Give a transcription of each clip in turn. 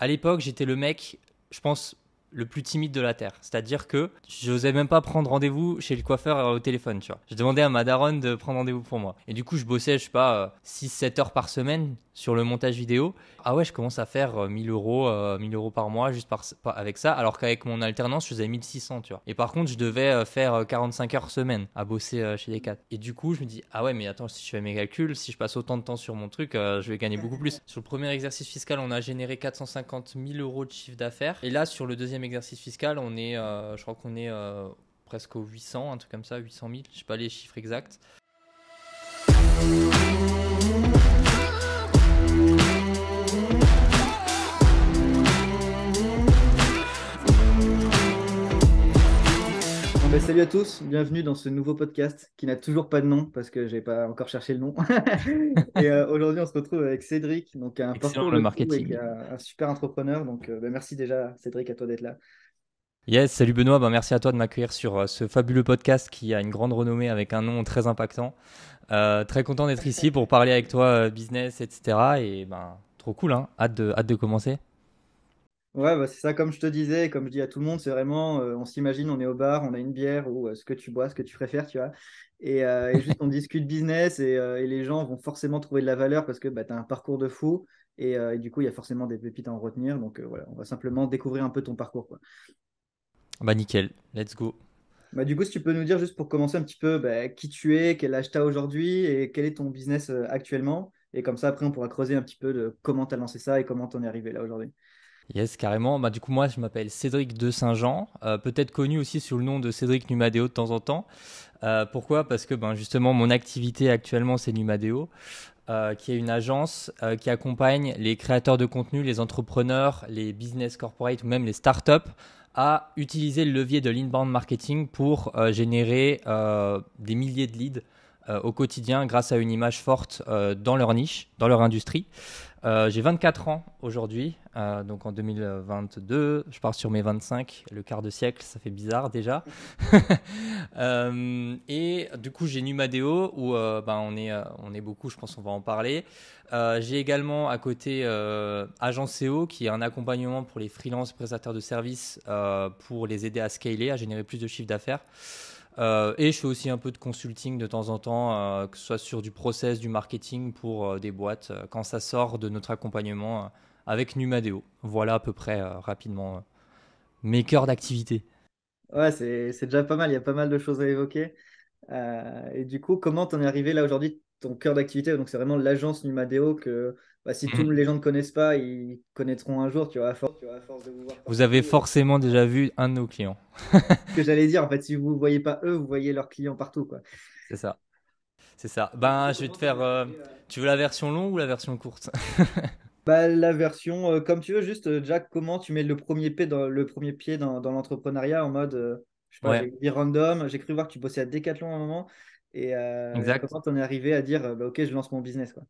à l'époque, j'étais le mec, je pense, le plus timide de la Terre. C'est-à-dire que je n'osais même pas prendre rendez-vous chez le coiffeur euh, au téléphone, tu vois. Je demandais à ma daronne de prendre rendez-vous pour moi. Et du coup, je bossais, je sais pas, 6-7 euh, heures par semaine sur le montage vidéo. Ah ouais, je commence à faire 1000 euh, euros, euh, euros par mois juste avec ça, alors qu'avec mon alternance, je faisais 1600, tu vois. Et par contre, je devais euh, faire 45 heures semaine à bosser chez les 4. Et du coup, je me dis, ah ouais, mais attends, si je fais mes calculs, si je passe autant de temps sur mon truc, je vais gagner beaucoup plus. Sur le premier exercice fiscal, on a généré 450 000 euros de chiffre d'affaires. Et là, sur le deuxième exercice fiscal, on est, je crois qu'on est presque aux 800, un truc comme ça, 800 000, je sais pas les chiffres exacts. Bah, salut à tous, bienvenue dans ce nouveau podcast qui n'a toujours pas de nom parce que j'ai pas encore cherché le nom. et euh, aujourd'hui, on se retrouve avec Cédric, donc un marketing, un, super entrepreneur. Donc, euh, bah, merci déjà Cédric à toi d'être là. Yes, salut Benoît, bah, merci à toi de m'accueillir sur euh, ce fabuleux podcast qui a une grande renommée avec un nom très impactant. très content d'être ici pour parler avec toi business, etc. Et ben trop cool, hein hâte de hâte de commencer. Ouais, bah, c'est ça, comme je te disais, comme je dis à tout le monde, c'est vraiment, euh, on s'imagine, on est au bar, on a une bière ou euh, ce que tu bois, ce que tu préfères, tu vois. Et, euh, juste, on discute business et, les gens vont forcément trouver de la valeur parce que bah, tu as un parcours de fou et, du coup, il y a forcément des pépites à en retenir. Donc voilà, on va simplement découvrir un peu ton parcours. Quoi. Bah nickel, let's go. Bah, du coup, si tu peux nous dire juste pour commencer un petit peu bah, qui tu es, quel âge tu as aujourd'hui et quel est ton business actuellement. Et comme ça, après, on pourra creuser un petit peu de comment tu as lancé ça et comment tu en es arrivé là aujourd'hui. Yes, carrément. Bah, du coup, moi, je m'appelle Cédric de Saint-Jean, euh, peut-être connu aussi sous le nom de Cédric Numadeo de temps en temps. Euh, pourquoi Parce que ben, justement, mon activité actuellement, c'est Numadeo, euh, qui est une agence qui accompagne les créateurs de contenu, les entrepreneurs, les business corporate ou même les startups à utiliser le levier de l'inbound marketing pour générer des milliers de leads euh, au quotidien grâce à une image forte euh, dans leur niche, dans leur industrie. Euh, j'ai 24 ans aujourd'hui, donc en 2022, je pars sur mes 25, le quart de siècle, ça fait bizarre déjà. et du coup, j'ai Numadeo où ben, on, est, on est beaucoup, je pense qu'on va en parler. j'ai également à côté Agence qui est un accompagnement pour les freelances prestataires de services pour les aider à scaler, à générer plus de chiffre d'affaires. Euh, et je fais aussi un peu de consulting de temps en temps, euh, que ce soit sur du process, du marketing pour euh, des boîtes, quand ça sort de notre accompagnement avec Numadeo. Voilà à peu près rapidement mes cœurs d'activité. Ouais, c'est déjà pas mal, il y a pas mal de choses à évoquer. et du coup, comment t'en es arrivé là aujourd'hui Ton cœur d'activité, donc c'est vraiment l'agence Numadeo que bah, si mhm. tous les gens ne connaissent pas, ils connaîtront un jour, tu vois, à force, de vous voir. Vous avez euh, forcément déjà vu un de nos clients. ce que j'allais dire, en fait, si vous ne voyez pas eux, vous voyez leurs clients partout, quoi. C'est ça. C'est ça. Ben, je vais te faire. Euh, tu veux la version longue ou la version courte Bah, la version, euh, comme tu veux, juste, Jack, comment tu mets le premier pied dans, le l'entrepreneuriat en mode, je sais pas, j'ai random, j'ai cru voir que tu bossais à Decathlon à un moment, et, euh, et comment t'en es arrivé à dire, bah, ok, je lance mon business, quoi.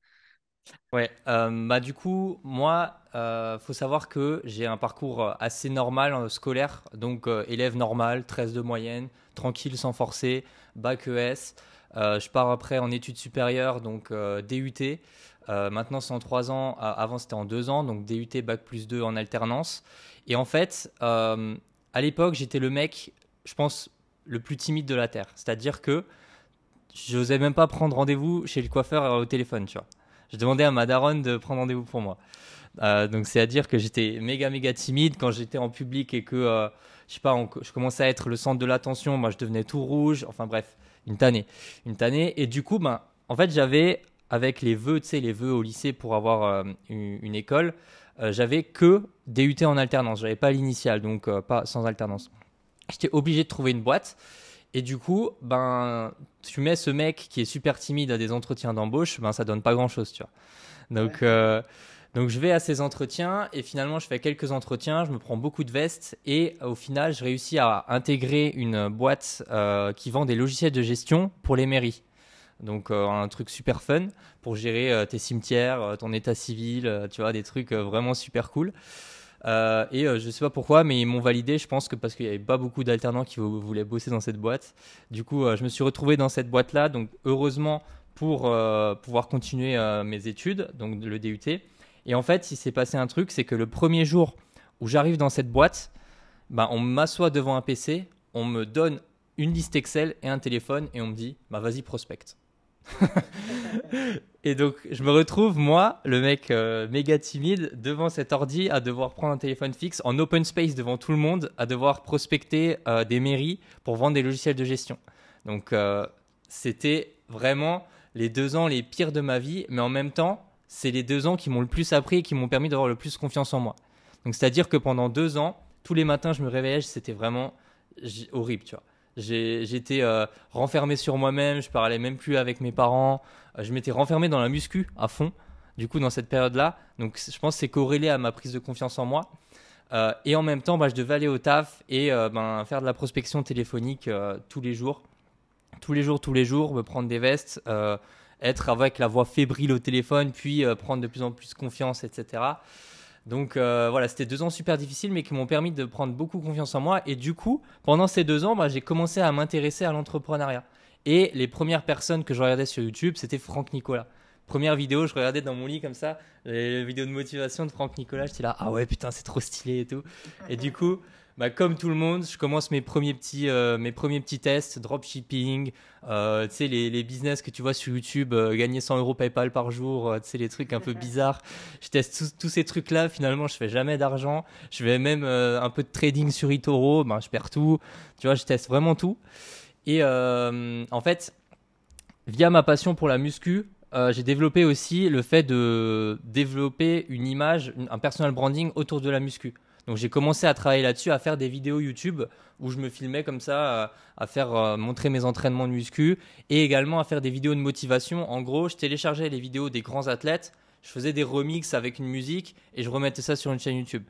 Ouais, euh, bah du coup, moi, euh, faut savoir que j'ai un parcours euh, assez normal euh, scolaire, donc élève normal, 13 de moyenne, tranquille sans forcer, bac ES. je pars après en études supérieures, donc DUT. maintenant, c'est en 3 ans, avant c'était en 2 ans, donc DUT, bac plus 2 en alternance. Et en fait, à l'époque, j'étais le mec, je pense, le plus timide de la Terre. C'est-à-dire que je n'osais même pas prendre rendez-vous chez le coiffeur au téléphone, tu vois je demandais à ma de prendre rendez-vous pour moi. Euh, donc c'est à dire que j'étais méga méga timide quand j'étais en public et que euh, je sais pas, je commençais à être le centre de l'attention. Moi, je devenais tout rouge. Enfin bref, une tannée, une tannée. Et du coup, ben, en fait, j'avais avec les vœux, tu sais, les vœux au lycée pour avoir euh, une, école, j'avais que DUT en alternance. J'avais pas l'initiale, donc pas sans alternance. J'étais obligé de trouver une boîte. Et du coup, ben, tu mets ce mec qui est super timide à des entretiens d'embauche, ben, ça donne pas grand chose, tu euh, Donc, je vais à ces entretiens et finalement, je fais quelques entretiens, je me prends beaucoup de vestes et au final, je réussis à intégrer une boîte euh, qui vend des logiciels de gestion pour les mairies. Donc, euh, un truc super fun pour gérer tes cimetières, ton état civil, tu vois, des trucs vraiment super cool. Euh, et euh, je ne sais pas pourquoi, mais ils m'ont validé, je pense que parce qu'il n'y avait pas beaucoup d'alternants qui voulaient bosser dans cette boîte. Du coup, euh, je me suis retrouvé dans cette boîte-là, donc heureusement pour pouvoir continuer mes études, donc le DUT. Et en fait, il s'est passé un truc, c'est que le premier jour où j'arrive dans cette boîte, bah, on m'assoit devant un PC, on me donne une liste Excel et un téléphone et on me dit, bah, vas-y, prospecte. et donc, je me retrouve, moi, le mec euh, méga timide, devant cet ordi, à devoir prendre un téléphone fixe en open space devant tout le monde, à devoir prospecter euh, des mairies pour vendre des logiciels de gestion. Donc, euh, c'était vraiment les deux ans les pires de ma vie, mais en même temps, c'est les deux ans qui m'ont le plus appris et qui m'ont permis d'avoir le plus confiance en moi. Donc, c'est-à-dire que pendant deux ans, tous les matins, je me réveillais, c'était vraiment horrible, tu vois. J'étais euh, renfermé sur moi-même, je parlais même plus avec mes parents, euh, je m'étais renfermé dans la muscu à fond, du coup, dans cette période-là. Donc, je pense que c'est corrélé à ma prise de confiance en moi. Euh, et en même temps, bah, je devais aller au taf et ben, faire de la prospection téléphonique tous les jours. Tous les jours, tous les jours, me prendre des vestes, être avec la voix fébrile au téléphone, puis prendre de plus en plus confiance, etc. Donc euh, voilà, c'était deux ans super difficiles, mais qui m'ont permis de prendre beaucoup confiance en moi. Et du coup, pendant ces deux ans, bah, j'ai commencé à m'intéresser à l'entrepreneuriat. Et les premières personnes que je regardais sur YouTube, c'était Franck Nicolas première vidéo, je regardais dans mon lit comme ça, les vidéos de motivation de Franck Nicolas, j'étais là, ah ouais, putain, c'est trop stylé et tout. Et du coup, bah, comme tout le monde, je commence mes premiers petits, euh, mes premiers petits tests, dropshipping, euh, tu sais, les, les, business que tu vois sur YouTube, euh, gagner 100 euros PayPal par jour, tu sais, les trucs un peu bizarres. Je teste tous ces trucs-là, finalement, je fais jamais d'argent. Je fais même un peu de trading sur eToro, ben, je perds tout. Tu vois, je teste vraiment tout. Et en fait, via ma passion pour la muscu, euh, j'ai développé aussi le fait de développer une image, un personal branding autour de la muscu. Donc j'ai commencé à travailler là-dessus, à faire des vidéos YouTube où je me filmais comme ça, euh, à faire euh, montrer mes entraînements de muscu et également à faire des vidéos de motivation. En gros, je téléchargeais les vidéos des grands athlètes, je faisais des remixes avec une musique et je remettais ça sur une chaîne YouTube.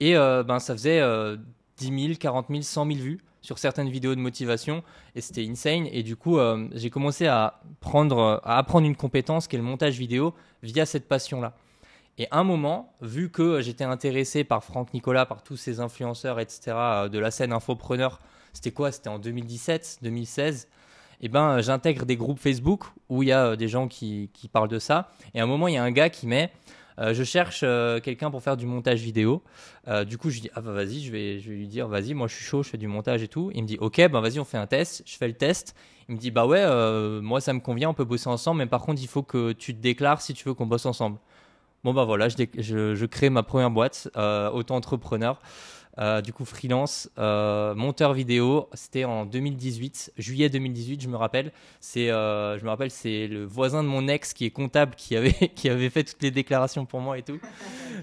Et ben ça faisait 10 000, 40 000, 100 000 vues sur certaines vidéos de motivation et c'était insane. Et du coup, euh, j'ai commencé à, prendre, à apprendre une compétence qui est le montage vidéo via cette passion-là. Et un moment, vu que j'étais intéressé par Franck Nicolas, par tous ces influenceurs, etc., euh, de la scène infopreneur, c'était quoi C'était en 2017, 2016 eh ben, j'intègre des groupes Facebook où il y a euh, des gens qui, qui, parlent de ça. Et à un moment, il y a un gars qui met euh, je cherche euh, quelqu'un pour faire du montage vidéo. Euh, du coup, je dis, ah bah, vas-y, je vais, lui dire, vas-y, moi je suis chaud, je fais du montage et tout. Il me dit, ok, ben vas-y, on fait un test. Je fais le test. Il me dit, bah ouais, moi ça me convient, on peut bosser ensemble, mais par contre, il faut que tu te déclares si tu veux qu'on bosse ensemble. Bon bah voilà, je, je, je crée ma première boîte, auto-entrepreneur. Euh, du coup freelance, euh, monteur vidéo. C'était en 2018, juillet 2018, je me rappelle. C'est, euh, je me rappelle, c'est le voisin de mon ex qui est comptable qui avait qui avait fait toutes les déclarations pour moi et tout.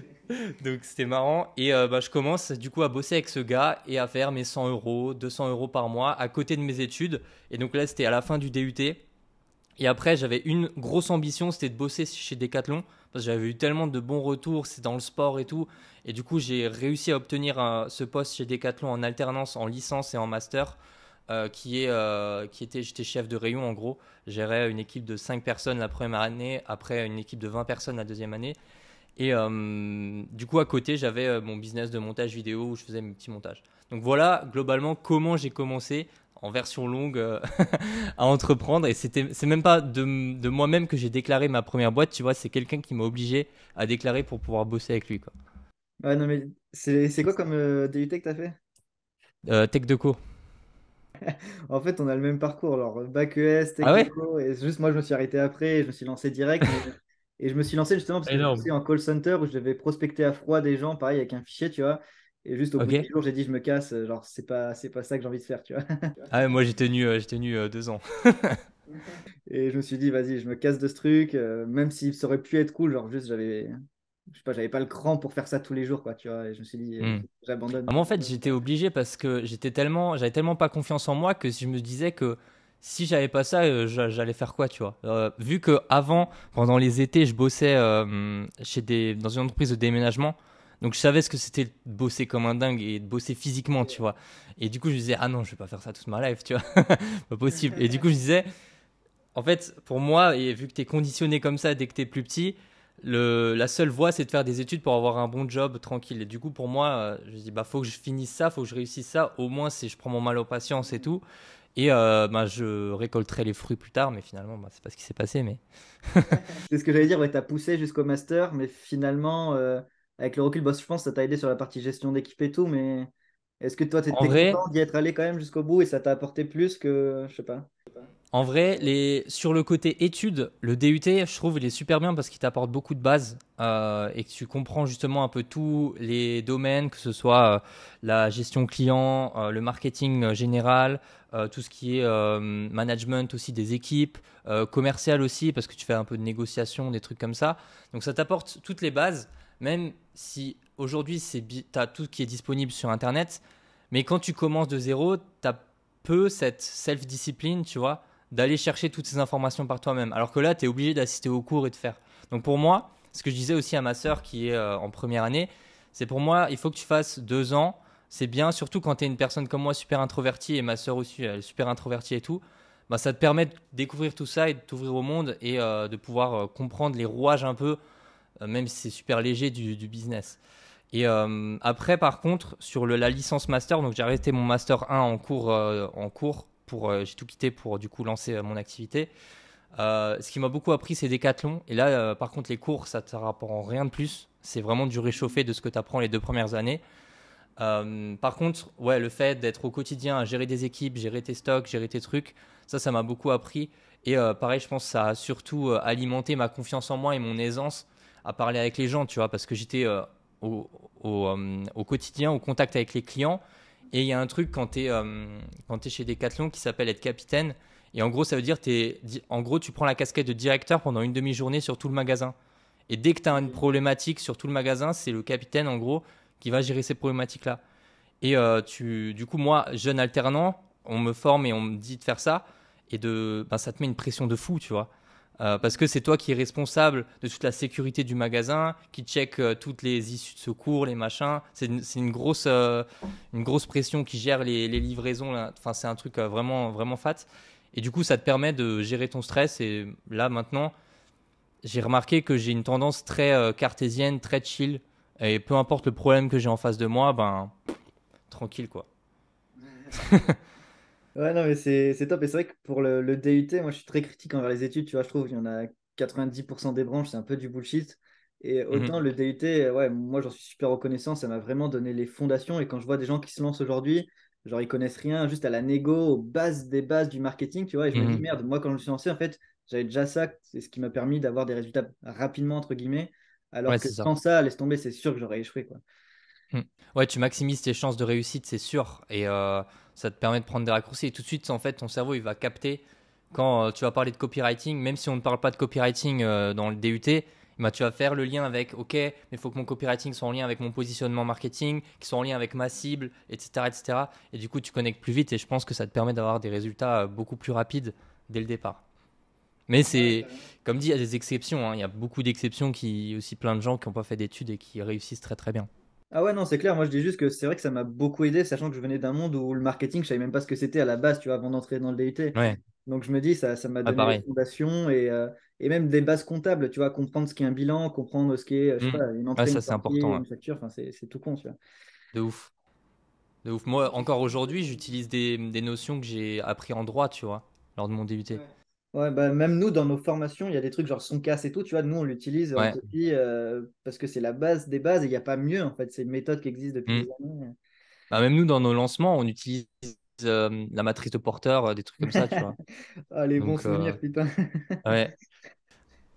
Donc c'était marrant et bah, je commence du coup à bosser avec ce gars et à faire mes 100 euros, 200 euros par mois à côté de mes études. Et donc là c'était à la fin du DUT. Et après j'avais une grosse ambition, c'était de bosser chez Decathlon j'avais eu tellement de bons retours, c'est dans le sport et tout. Et du coup, j'ai réussi à obtenir ce poste chez Decathlon en alternance, en licence et en master, euh, qui est, euh, qui était, j'étais chef de rayon en gros, gérais une équipe de 5 personnes la première année, après une équipe de 20 personnes la deuxième année. Et euh, du coup, à côté, j'avais mon business de montage vidéo où je faisais mes petits montages. Donc voilà, globalement, comment j'ai commencé en version longue euh, à entreprendre. Et c'était, c'est même pas de, de moi-même que j'ai déclaré ma première boîte, tu vois, c'est quelqu'un qui m'a obligé à déclarer pour pouvoir bosser avec lui, quoi. Ouais, non, mais c'est, quoi comme euh, DUT que t'as fait euh, Tech de co. en fait, on a le même parcours, alors bac ES, tech ah et juste moi je me suis arrêté après, et je me suis lancé direct. Et je me suis lancé justement parce que j'étais en call center où je devais prospecter à froid des gens, pareil, avec un fichier, tu vois. Et juste au bout du jour, j'ai dit je me casse, genre c'est pas c'est pas ça que j'ai envie de faire, tu vois. ah moi j'ai tenu euh, j'ai tenu euh, deux ans. et je me suis dit vas-y, je me casse de ce truc, euh, même s'il ça aurait pu être cool, genre juste j'avais je sais pas, j'avais pas le cran pour faire ça tous les jours, quoi, tu vois. Et je me suis dit, hmm. j'abandonne. Ah, moi, en fait, j'étais obligé parce que j'étais tellement, j'avais tellement pas confiance en moi que si je me disais que si j'avais pas ça, j'allais faire quoi, tu vois Vu que avant, pendant les étés, je bossais chez des, dans une entreprise de déménagement donc je savais ce que c'était de bosser comme un dingue et de bosser physiquement, tu vois. Et du coup, je disais, ah non, je vais pas faire ça toute ma life, tu vois. pas possible. Et du coup, je disais, en fait, pour moi, et vu que tu es conditionné comme ça dès que tu es plus petit, le, la seule voie, c'est de faire des études pour avoir un bon job tranquille. Et du coup, pour moi, euh, je dis, bah, faut que je finisse ça, faut que je réussisse ça. Au moins, si je prends mon mal aux patience et tout. Et euh, bah, je récolterai les fruits plus tard, mais finalement, bah, c'est pas ce qui s'est passé. Mais... c'est ce que j'allais dire, ouais, tu as poussé jusqu'au master, mais finalement, euh, avec le recul, bah, je pense que ça t'a aidé sur la partie gestion d'équipe et tout, mais est-ce que toi, tu étais content d'y être allé quand même jusqu'au bout et ça t'a apporté plus que, je sais pas. En vrai, les... sur le côté études, le DUT, je trouve, il est super bien parce qu'il t'apporte beaucoup de bases euh, et que tu comprends justement un peu tous les domaines, que ce soit euh, la gestion client, euh, le marketing général, tout ce qui est management aussi des équipes, commercial aussi, parce que tu fais un peu de négociation, des trucs comme ça. Donc ça t'apporte toutes les bases même si aujourd'hui tu as tout ce qui est disponible sur Internet, mais quand tu commences de zéro, tu as peu cette self-discipline, tu vois, d'aller chercher toutes ces informations par toi-même. Alors que là, tu es obligé d'assister aux cours et de faire. Donc pour moi, ce que je disais aussi à ma sœur qui est euh, en première année, c'est pour moi, il faut que tu fasses deux ans. C'est bien, surtout quand tu es une personne comme moi, super introvertie, et ma sœur aussi, elle est super introvertie et tout. Bah, ça te permet de découvrir tout ça et de t'ouvrir au monde et euh, de pouvoir euh, comprendre les rouages un peu euh, même si c'est super léger du, business. Et euh, après, par contre, sur la licence master, donc j'ai arrêté mon master 1 en cours, euh, en cours pour, j'ai tout quitté pour du coup lancer mon activité. ce qui m'a beaucoup appris, c'est Decathlon. Et là, par contre, les cours, ça ne te rapporte rien de plus. C'est vraiment du réchauffé de ce que tu apprends les deux premières années. par contre, ouais, le fait d'être au quotidien, à gérer des équipes, gérer tes stocks, gérer tes trucs, ça, ça m'a beaucoup appris. Et pareil, je pense que ça a surtout alimenté ma confiance en moi et mon aisance à parler avec les gens, tu vois, parce que j'étais euh, euh, au, quotidien, au contact avec les clients. Et il y a un truc quand tu es, es, chez Decathlon qui s'appelle être capitaine. Et en gros, ça veut dire es, en gros, tu prends la casquette de directeur pendant une demi-journée sur tout le magasin. Et dès que tu as une problématique sur tout le magasin, c'est le capitaine, en gros, qui va gérer ces problématiques-là. Et euh, tu, du coup, moi, jeune alternant, on me forme et on me dit de faire ça. Et de, ben, ça te met une pression de fou, tu vois. Euh, parce que c'est toi qui es responsable de toute la sécurité du magasin, qui check euh, toutes les issues de secours, les machins. C'est une, grosse, euh, une grosse pression qui gère les, livraisons. Enfin, c'est un truc vraiment, vraiment fat. Et du coup, ça te permet de gérer ton stress. Et là, maintenant, j'ai remarqué que j'ai une tendance très cartésienne, très chill. Et peu importe le problème que j'ai en face de moi, ben, tranquille quoi. Ouais, non, mais c'est top. Et c'est vrai que pour le, DUT, moi, je suis très critique envers les études. Tu vois, je trouve qu'il y en a 90% des branches, c'est un peu du bullshit. Et mmh autant le DUT, ouais, moi, j'en suis super reconnaissant. Ça m'a vraiment donné les fondations. Et quand je vois des gens qui se lancent aujourd'hui, genre, ils connaissent rien, juste à la négo, aux bases des bases du marketing, tu vois. Et je me dis, mmh merde, moi, quand je me suis lancé, en fait, j'avais déjà ça. C'est ce qui m'a permis d'avoir des résultats rapidement, entre guillemets. Alors que sans ça. laisse tomber, c'est sûr que j'aurais échoué, quoi. Mmh. Ouais, tu maximises tes chances de réussite, c'est sûr. Et. Euh, ça te permet de prendre des raccourcis. Et tout de suite, en fait, ton cerveau, il va capter quand euh, tu vas parler de copywriting, même si on ne parle pas de copywriting euh, dans le DUT, eh ben, tu vas faire le lien avec, ok, mais il faut que mon copywriting soit en lien avec mon positionnement marketing, qui soit en lien avec ma cible, etc., etc. Et du coup, tu connectes plus vite et je pense que ça te permet d'avoir des résultats euh, beaucoup plus rapides dès le départ. Mais c'est, comme dit, il y a des exceptions. Hein. Il y a beaucoup d'exceptions qui, aussi plein de gens qui n'ont pas fait d'études et qui réussissent très très bien. Ah ouais, non, c'est clair. Moi, je dis juste que c'est vrai que ça m'a beaucoup aidé, sachant que je venais d'un monde où le marketing, je savais même pas ce que c'était à la base, tu vois, avant d'entrer dans le DUT. Donc, je me dis, ça, ça m'a ah, donné des fondations euh, et, même des bases comptables, tu vois, comprendre ce qu'est un bilan, comprendre ce qu'est, euh, mmh. pas, une entrée, facture, enfin, c'est, tout con, tu vois. De ouf. De ouf. Moi, encore aujourd'hui, j'utilise des, notions que j'ai appris en droit, tu vois, lors de mon DUT. Ouais, bah, même nous, dans nos formations, il y a des trucs genre son casse et tout, tu vois, nous, on l'utilise euh, parce que c'est la base des bases et il n'y a pas mieux, en fait. C'est une méthode qui existe depuis mm. des années. Hein. Bah, même nous, dans nos lancements, on utilise euh, la matrice de porteur, euh, des trucs comme ça, tu vois. ah, les bons souvenirs, putain. ouais.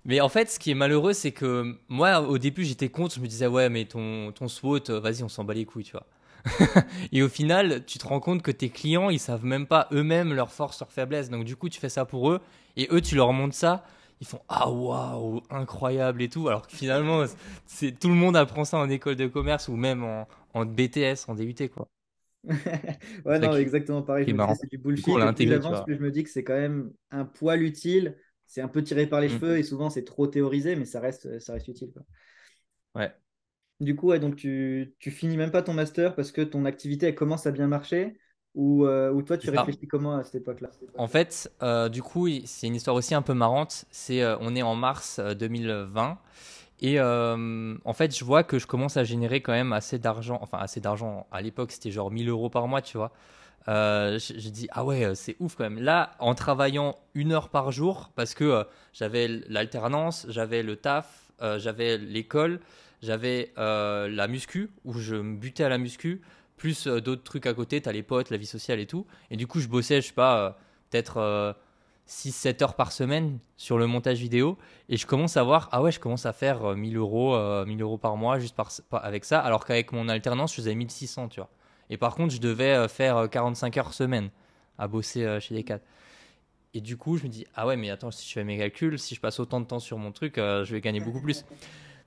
Mais en fait, ce qui est malheureux, c'est que moi, au début, j'étais contre, je me disais, ouais, mais ton, ton SWOT, vas-y, on s'en bat les couilles, tu vois. et au final, tu te rends compte que tes clients, ils savent même pas eux-mêmes leurs forces, leurs faiblesses. Donc du coup, tu fais ça pour eux et eux, tu leur montres ça. Ils font ah waouh incroyable et tout. Alors que finalement, c'est tout le monde apprend ça en école de commerce ou même en, BTS, en DUT quoi. ouais non, exactement pareil. C'est du bullshit. je me dis que c'est quand même un poil utile. C'est un peu tiré par les mm. cheveux et souvent c'est trop théorisé, mais ça reste, ça reste utile. Ouais, du coup, donc tu, tu finis même pas ton master parce que ton activité elle commence à bien marcher ou, euh, ou toi tu réfléchis comment à cette époque-là En fait, euh, du coup, c'est une histoire aussi un peu marrante. C'est euh, on est en mars 2020 et en fait, je vois que je commence à générer quand même assez d'argent. Enfin, assez d'argent. À l'époque, c'était genre 1000 euros par mois, tu vois. Euh, j'ai dit ah ouais c'est ouf quand même là en travaillant une heure par jour parce que j'avais l'alternance j'avais le taf j'avais l'école j'avais euh, la muscu, où je me butais à la muscu, plus euh, d'autres trucs à côté, t'as les potes, la vie sociale et tout. Et du coup, je bossais, je sais pas, euh, peut-être 6-7 heures par semaine sur le montage vidéo. Et je commence à voir, ah ouais, je commence à faire 1000 euros, 1000 euros par mois juste par, avec ça, alors qu'avec mon alternance, je faisais 1600, tu vois. Et par contre, je devais faire 45 heures semaine à bosser chez les 4 Et du coup, je me dis, ah ouais, mais attends, si je fais mes calculs, si je passe autant de temps sur mon truc, je vais gagner beaucoup plus.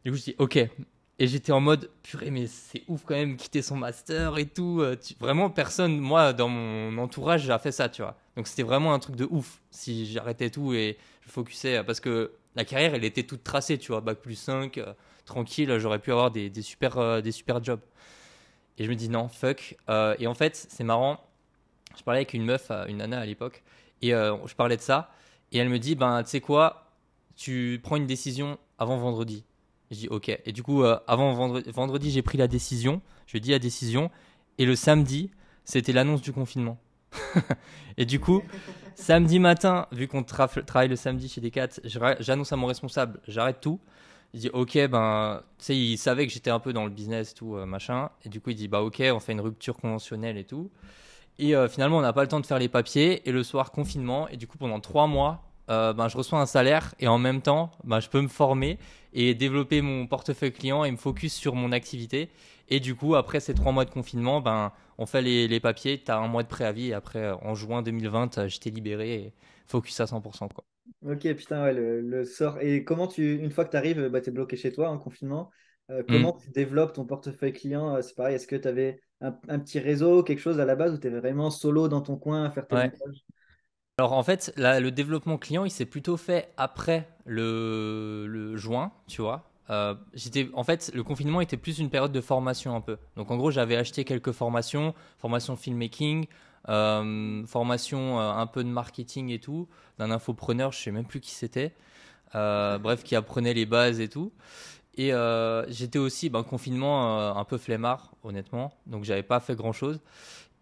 Du coup, je dis ok. Et j'étais en mode purée, mais c'est ouf quand même, quitter son master et tout. Euh, vraiment, personne, moi, dans mon entourage, a fait ça, tu vois. Donc c'était vraiment un truc de ouf si j'arrêtais tout et je focusais. Euh, parce que la carrière, elle était toute tracée, tu vois. Bac plus 5, euh, tranquille, j'aurais pu avoir des, super, des super jobs. Et je me dis non, fuck. et en fait, c'est marrant. Je parlais avec une meuf, une nana à l'époque, et je parlais de ça. Et elle me dit, ben, tu sais quoi, tu prends une décision avant vendredi. Je dis ok. Et du coup, euh, avant vendredi, vendredi j'ai pris la décision. Je dis la décision. Et le samedi, c'était l'annonce du confinement. et du coup, samedi matin, vu qu'on travaille le samedi chez Decat, j'annonce à mon responsable, j'arrête tout. Il dit ok, ben, tu sais, il savait que j'étais un peu dans le business, tout euh, machin. Et du coup, il dit bah ok, on fait une rupture conventionnelle et tout. Et euh, finalement, on n'a pas le temps de faire les papiers. Et le soir, confinement. Et du coup, pendant trois mois, euh, bah, je reçois un salaire et en même temps, bah, je peux me former et développer mon portefeuille client et me focus sur mon activité. Et du coup, après ces trois mois de confinement, ben, on fait les, papiers, tu as un mois de préavis et après, euh, en juin 2020, euh, j'étais libéré et focus à 100%. Quoi. Ok, putain, le, sort. Et comment tu, une fois que tu arrives, bah, tu es bloqué chez toi en hein, confinement, hmm. comment tu développes ton portefeuille client C'est pareil, est-ce que tu avais un, petit réseau, quelque chose à la base où tu es vraiment solo dans ton coin à faire tes messages alors en fait, le développement client, il s'est plutôt fait après le, juin, tu vois. Euh, en fait, le confinement était plus une période de formation un peu. Donc en gros, j'avais acheté quelques formations, formation filmmaking, euh, formation euh, un peu de marketing et tout, d'un infopreneur, je sais même plus qui c'était. Euh, bref, qui apprenait les bases et tout. Et j'étais aussi, ben, confinement un peu flemmard, honnêtement. Donc j'avais pas fait grand chose.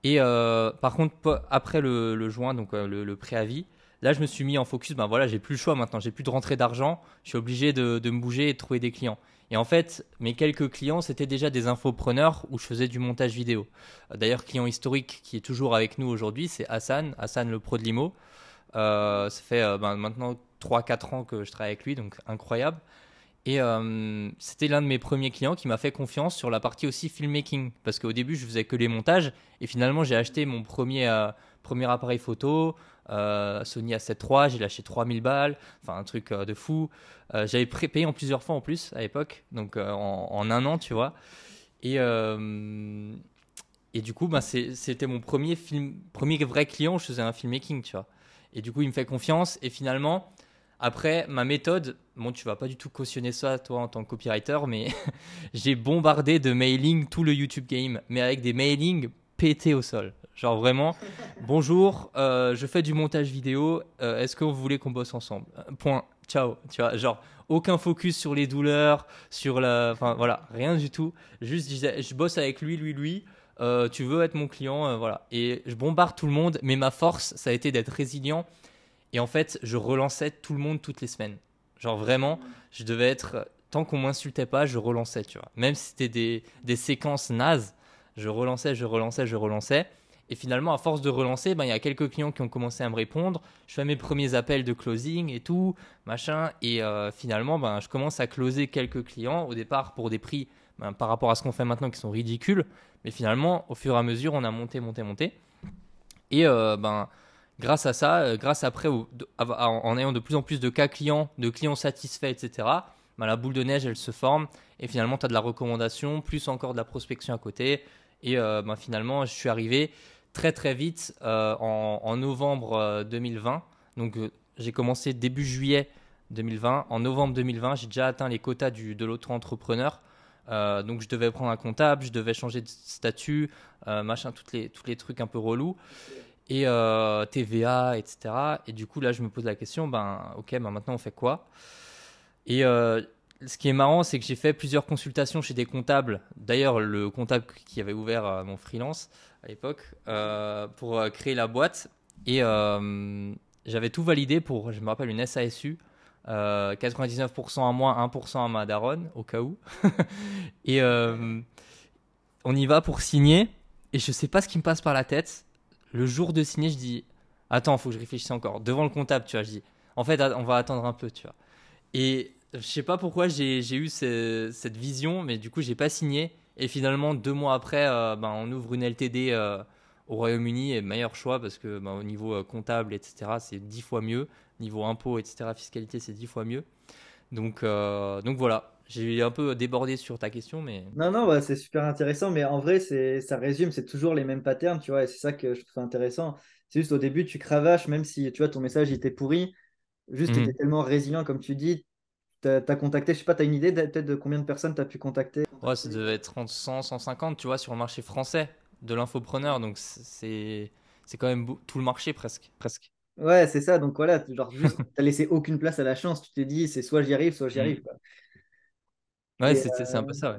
Et euh, par contre, après le, le juin, donc euh, le, préavis, là, je me suis mis en focus. Ben voilà, j'ai plus le choix maintenant. J'ai plus de rentrée d'argent. Je suis obligé de, me bouger et de trouver des clients. Et en fait, mes quelques clients, c'était déjà des infopreneurs où je faisais du montage vidéo. Euh, d'ailleurs, client historique qui est toujours avec nous aujourd'hui, c'est Hassan, Hassan le pro de Limo. ça fait ben, maintenant 3-4 ans que je travaille avec lui, donc incroyable. Et euh, c'était l'un de mes premiers clients qui m'a fait confiance sur la partie aussi filmmaking. Parce qu'au début, je faisais que les montages. Et finalement, j'ai acheté mon premier, euh, premier appareil photo, euh, Sony A7 III. J'ai lâché 3000 balles. Enfin, un truc de fou. J'avais prépayé en plusieurs fois en plus à l'époque. Donc, en, un an, tu vois. Et, et du coup, bah, c'était mon premier, film, premier vrai client où je faisais un filmmaking, tu vois. Et du coup, il me fait confiance. Et finalement après, ma méthode, bon, tu vas pas du tout cautionner ça, toi, en tant que copywriter, mais j'ai bombardé de mailing tout le YouTube game, mais avec des mailings pétés au sol. Genre vraiment, bonjour, euh, je fais du montage vidéo, euh, est-ce que vous voulez qu'on bosse ensemble euh, Point, ciao. Tu vois, genre, aucun focus sur les douleurs, sur la. Enfin, voilà, rien du tout. Juste, je, bosse avec lui, lui, lui. tu veux être mon client, voilà. Et je bombarde tout le monde, mais ma force, ça a été d'être résilient et en fait, je relançais tout le monde toutes les semaines. Genre vraiment, je devais être. Tant qu'on m'insultait pas, je relançais, tu vois. Même si c'était des, séquences nazes, je relançais, je relançais, je relançais. Et finalement, à force de relancer, ben, il y a quelques clients qui ont commencé à me répondre. Je fais mes premiers appels de closing et tout, machin. Et euh, finalement, ben, je commence à closer quelques clients, au départ pour des prix ben, par rapport à ce qu'on fait maintenant qui sont ridicules. Mais finalement, au fur et à mesure, on a monté, monté, monté. Et euh, ben, grâce à ça, euh, grâce après en, ayant de plus en plus de cas clients, de clients satisfaits, etc., ben, la boule de neige, elle se forme et finalement, tu as de la recommandation, plus encore de la prospection à côté. Et euh, ben, finalement, je suis arrivé très très vite euh, en, novembre 2020. Donc, j'ai commencé début juillet 2020. En novembre 2020, j'ai déjà atteint les quotas du, de l'auto-entrepreneur. donc je devais prendre un comptable, je devais changer de statut, machin, toutes les, tous les trucs un peu relous et euh, TVA, etc. Et du coup, là, je me pose la question, ben, ok, ben maintenant, on fait quoi Et euh, ce qui est marrant, c'est que j'ai fait plusieurs consultations chez des comptables. D'ailleurs, le comptable qui avait ouvert euh, mon freelance à l'époque pour créer la boîte. Et j'avais tout validé pour, je me rappelle, une SASU. 99% à moi, 1% à ma daronne, au cas où. et on y va pour signer. Et je sais pas ce qui me passe par la tête le jour de signer, je dis Attends, faut que je réfléchisse encore. Devant le comptable, tu vois, je dis En fait, on va attendre un peu, tu vois. Et je sais pas pourquoi j'ai eu cette vision, mais du coup, j'ai pas signé. Et finalement, deux mois après, euh, ben, on ouvre une LTD euh, au Royaume-Uni et meilleur choix parce que ben, au niveau euh, comptable, etc., c'est dix fois mieux. Niveau impôt, etc., fiscalité, c'est dix fois mieux. Donc, donc voilà, j'ai un peu débordé sur ta question, mais. Non, non, bah, c'est super intéressant, mais en vrai, ça résume, c'est toujours les mêmes patterns, tu vois, et c'est ça que je trouve intéressant. C'est juste au début, tu cravaches, même si tu vois, ton message était pourri, juste, mm. tu étais tellement résilient, comme tu dis. Tu as, contacté, je sais pas, tu as une idée peut-être de combien de personnes tu as pu contacter Ouais, ça devait être entre 100, 150, tu vois, sur le marché français de l'infopreneur. Donc, c'est quand même tout le marché presque. presque. Ouais, c'est ça. Donc voilà, genre juste, laissé aucune place à la chance. Tu t'es dit, c'est soit j'y arrive, soit j'y mm. arrive. Ouais, c'est un peu euh, ça, ouais.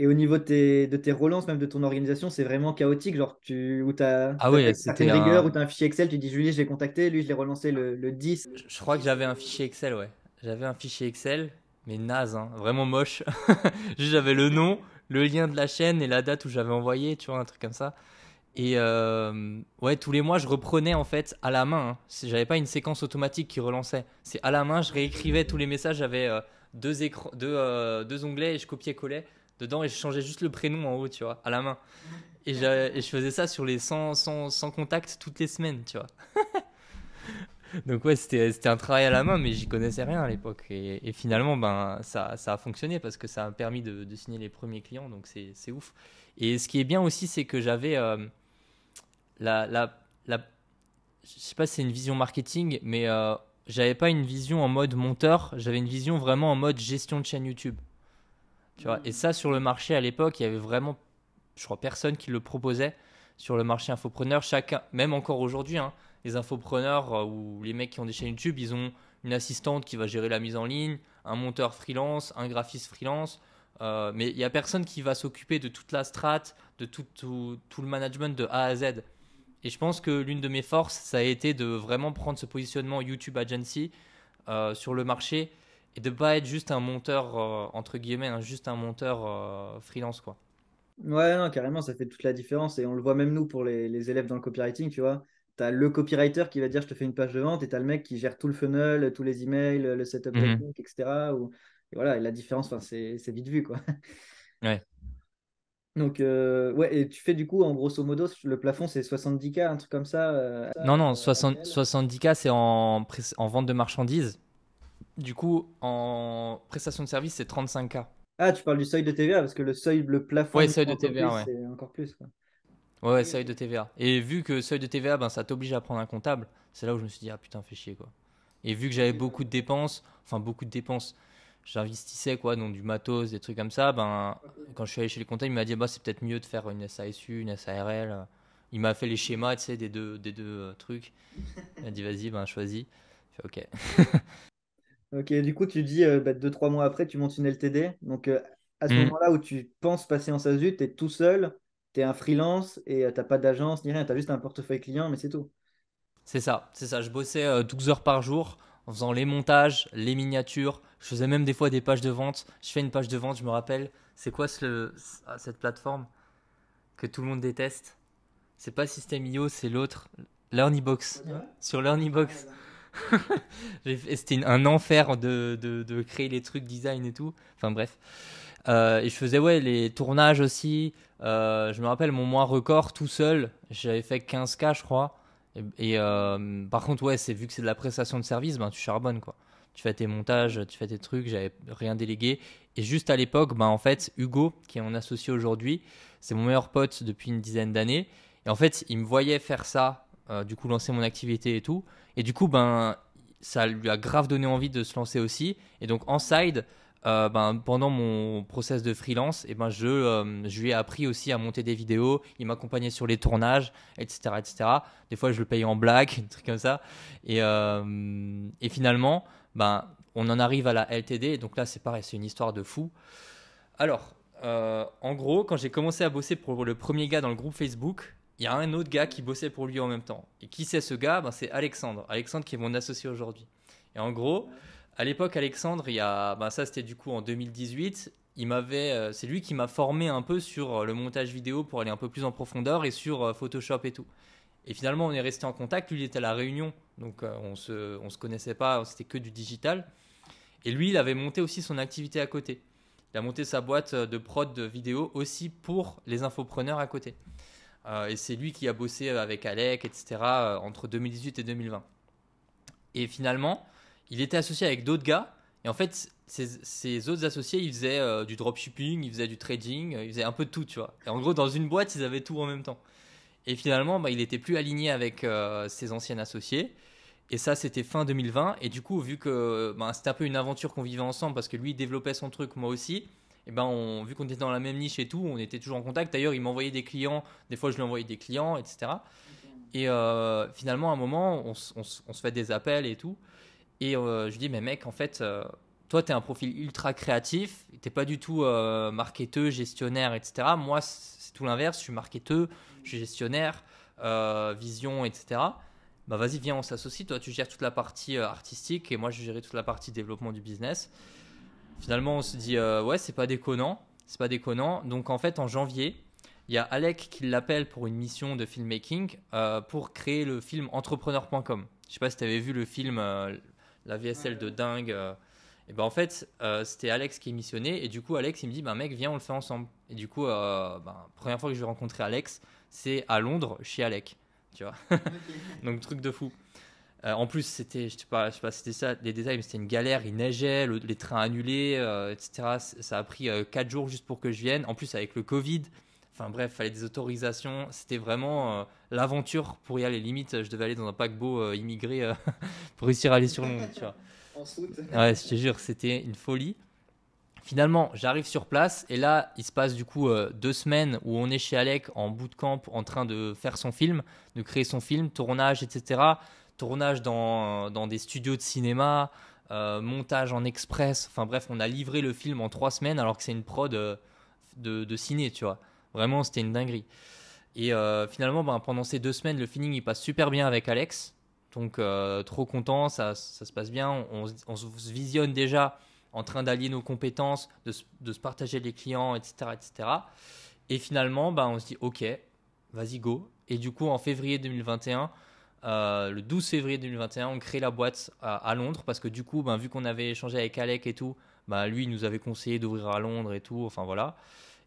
Et au niveau de tes, relances, même de ton organisation, c'est vraiment chaotique. Genre, tu, ou as, ah as une rigueur, un... où tu as un fichier Excel, tu dis Julie, je l'ai contacté, lui, je l'ai relancé le, le 10. Je, crois que j'avais un fichier Excel, ouais. J'avais un fichier Excel, mais naze, hein, vraiment moche. j'avais le nom, le lien de la chaîne et la date où j'avais envoyé, tu vois, un truc comme ça. Et euh, ouais, tous les mois, je reprenais en fait à la main. Hein. J'avais pas une séquence automatique qui relançait. C'est à la main, je réécrivais tous les messages. J'avais euh, deux, écrans, euh, deux onglets et je copiais-collais dedans et je changeais juste le prénom en haut, tu vois, à la main. Et, je faisais ça sur les 100, contacts toutes les semaines, tu vois. Donc ouais, c'était un travail à la main, mais j'y connaissais rien à l'époque. Et, finalement, ben, ça, ça, a fonctionné parce que ça a permis de, signer les premiers clients, donc c'est ouf. Et ce qui est bien aussi, c'est que j'avais euh, la, la, Je sais pas si c'est une vision marketing, mais euh, j'avais pas une vision en mode monteur, j'avais une vision vraiment en mode gestion de chaîne YouTube. Tu vois, et ça sur le marché à l'époque, il y avait vraiment, je crois, personne qui le proposait sur le marché infopreneur. Chacun, même encore aujourd'hui, hein, les infopreneurs euh, ou les mecs qui ont des chaînes YouTube, ils ont une assistante qui va gérer la mise en ligne, un monteur freelance, un graphiste freelance. Euh, mais il n'y a personne qui va s'occuper de toute la strat, de tout, tout, le management de A à Z. Et je pense que l'une de mes forces, ça a été de vraiment prendre ce positionnement YouTube Agency euh, sur le marché et de pas être juste un monteur, euh, entre guillemets, hein, juste un monteur euh, freelance, quoi. Ouais, non, carrément, ça fait toute la différence. Et on le voit même nous pour les, élèves dans le copywriting, tu vois. Tu as le copywriter qui va dire je te fais une page de vente et tu as le mec qui gère tout le funnel, tous les emails, le setup mhm. technique, etc. Et voilà, la différence, c'est vite vu, quoi. Ouais. Donc, euh, ouais, et tu fais du coup, en grosso modo, le plafond c'est 70K, un truc comme ça euh, Non, non, 70K c'est en, en vente de marchandises. Du coup, en prestation de service, c'est 35K. Ah, tu parles du seuil de TVA parce que le seuil, le plafond, de c'est encore plus. Ouais, ouais, seuil de TVA. Et vu que seuil de TVA, ben, ça t'oblige à prendre un comptable, c'est là où je me suis dit, ah putain, fais chier quoi. Et vu que j'avais beaucoup de dépenses, enfin beaucoup de dépenses, j'investissais quoi, donc du matos, des trucs comme ça. Ben, quand je suis allé chez les comptables, il m'a dit bah, c'est peut-être mieux de faire une SASU, une SARL. Il m'a fait les schémas, tu des deux, des deux euh, trucs. Il m'a dit vas-y, ben choisis. Fait, ok. ok, du coup, tu dis euh, bah, deux trois mois après, tu montes une LTD. Donc euh, à ce hmm. moment-là où tu penses passer en SASU, tu es tout seul, tu es un freelance et tu t'as pas d'agence ni rien, tu as juste un portefeuille client, mais c'est tout. C'est ça, c'est ça. Je bossais 12 heures par jour en faisant les montages, les miniatures. Je faisais même des fois des pages de vente. Je fais une page de vente, je me rappelle. C'est quoi ah, cette plateforme que tout le monde déteste C'est pas System.io, c'est l'autre. LearnyBox. Sur LearnyBox. Bah. C'était un enfer de, créer les trucs design et tout. Enfin bref. Euh, et je faisais ouais les tournages aussi. Euh, je me rappelle mon mois record tout seul. J'avais fait 15K, je crois. Et, euh, par contre, ouais, c'est vu que c'est de la prestation de service, ben tu charbonnes quoi. Tu fais tes montages, tu fais tes trucs, j'avais rien délégué. Et juste à l'époque, ben en fait, Hugo, qui est mon associé aujourd'hui, c'est mon meilleur pote depuis une dizaine d'années. Et en fait, il me voyait faire ça, euh, du coup lancer mon activité et tout. Et du coup, ben ça lui a grave donné envie de se lancer aussi. Et donc, en side, euh, ben, pendant mon process de freelance, et eh ben, euh, je, lui ai appris aussi à monter des vidéos, il m'accompagnait sur les tournages, etc., etc. Des fois, je le payais en blague, des trucs comme ça. Et, euh, et finalement, ben, on en arrive à la LTD, donc là, c'est pareil, c'est une histoire de fou. Alors, en gros, quand j'ai commencé à bosser pour le premier gars dans le groupe Facebook, il y a un autre gars qui bossait pour lui en même temps. Et qui c'est ce gars ben, C'est Alexandre. Alexandre qui est mon associé aujourd'hui. Et en gros, à l'époque, Alexandre, il bah, ça c'était du coup en 2018, il m'avait, euh, c'est lui qui m'a formé un peu sur euh, le montage vidéo pour aller un peu plus en profondeur et sur euh, Photoshop et tout. Et finalement, on est resté en contact. Lui, il était à la Réunion, donc on se, se connaissait pas, c'était que du digital. Et lui, il avait monté aussi son activité à côté. Il a monté sa boîte de prod de vidéo aussi pour les infopreneurs à côté. et c'est lui qui a bossé avec Alec, etc., entre 2018 et 2020. Et finalement, il était associé avec d'autres gars. Et en fait, ses, autres associés, ils faisaient euh, du dropshipping, ils faisaient du trading, euh, ils faisaient un peu de tout, tu vois. Et en gros, dans une boîte, ils avaient tout en même temps. Et finalement, bah, il était plus aligné avec euh, ses anciens associés. Et ça, c'était fin 2020. Et du coup, vu que bah, c'était un peu une aventure qu'on vivait ensemble, parce que lui, il développait son truc, moi aussi, et ben, on, vu qu'on était dans la même niche et tout, on était toujours en contact. D'ailleurs, il m'envoyait des clients, des fois, je lui envoyais des clients, etc. Et finalement, à un moment, on se fait des appels et tout. Et je euh, je dis, mais mec, en fait, euh, toi, tu es un profil ultra créatif, t'es pas du tout euh, marketeux, marketeur, gestionnaire, etc. Moi, c'est tout l'inverse, je suis marketeur, je suis gestionnaire, vision, etc. Bah vas-y, viens, on s'associe. Toi, tu gères toute la partie artistique et moi, je gère toute la partie développement du business. Finalement, on se dit, ouais, c'est pas déconnant, c'est pas déconnant. Donc, en fait, en janvier, il y a Alec qui l'appelle pour une mission de filmmaking pour créer le film entrepreneur.com. Je sais pas si tu avais vu le film la VSL de dingue. Euh. et ben en fait, euh, c'était Alex qui est missionné Et du coup, Alex, il me dit, ben mec, viens, on le fait ensemble. Et du coup, euh, ben, première fois que je vais rencontrer Alex, c'est à Londres, chez Alec. Tu vois Donc, truc de fou. en plus, c'était, je sais pas, je c'était ça, des détails, mais c'était une galère. Il neigeait, les trains annulés, etc. Ça a pris quatre jours juste pour que je vienne. En plus, avec le Covid, Enfin bref, fallait des autorisations. C'était vraiment euh, l'aventure pour y aller. Limite, je devais aller dans un paquebot euh, immigré euh, pour réussir à aller sur Londres. Tu vois. en Ouais, je te jure, c'était une folie. Finalement, j'arrive sur place et là, il se passe du coup deux semaines où on est chez Alec en bootcamp en train de faire son film, de créer son film, tournage, etc. Tournage dans, dans des studios de cinéma, montage en express. Enfin bref, on a livré le film en trois semaines alors que c'est une prod de, de ciné, tu vois. Vraiment, c'était une dinguerie. Et euh, finalement, ben, pendant ces deux semaines, le feeling il passe super bien avec Alex. Donc, euh, trop content, ça, se passe bien. On, se visionne déjà en train d'allier nos compétences, de se, partager les clients, etc. etc. Et finalement, ben, on se dit OK, vas-y, go. Et du coup, en février 2021, euh, le 12 février 2021, on crée la boîte à, Londres parce que du coup, ben, vu qu'on avait échangé avec Alec et tout, lui, il nous avait conseillé d'ouvrir à Londres et tout. Enfin, voilà.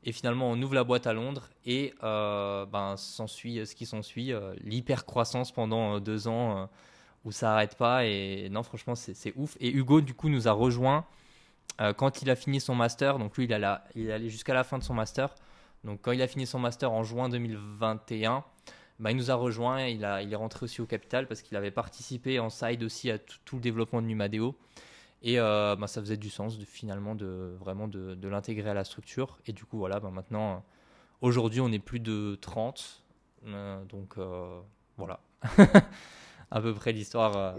Et finalement, on ouvre la boîte à Londres et euh, ben, s'ensuit euh, ce qui s'ensuit, euh, l'hyper croissance pendant deux ans où ça n'arrête pas. Et non, franchement, c'est ouf. Et Hugo, du coup, nous a rejoint quand il a fini son master. Donc lui, il, a il est allé jusqu'à la fin de son master. Donc quand il a fini son master en juin 2021, ben, il nous a rejoint, il, a, il est rentré aussi au capital parce qu'il avait participé en side aussi à tout, tout le développement de Numadeo. Et euh, bah, ça faisait du sens de, finalement de vraiment de, de l'intégrer à la structure. Et du coup, voilà, bah, maintenant, euh, aujourd'hui, on est plus de 30. Euh, donc voilà, à peu près l'histoire.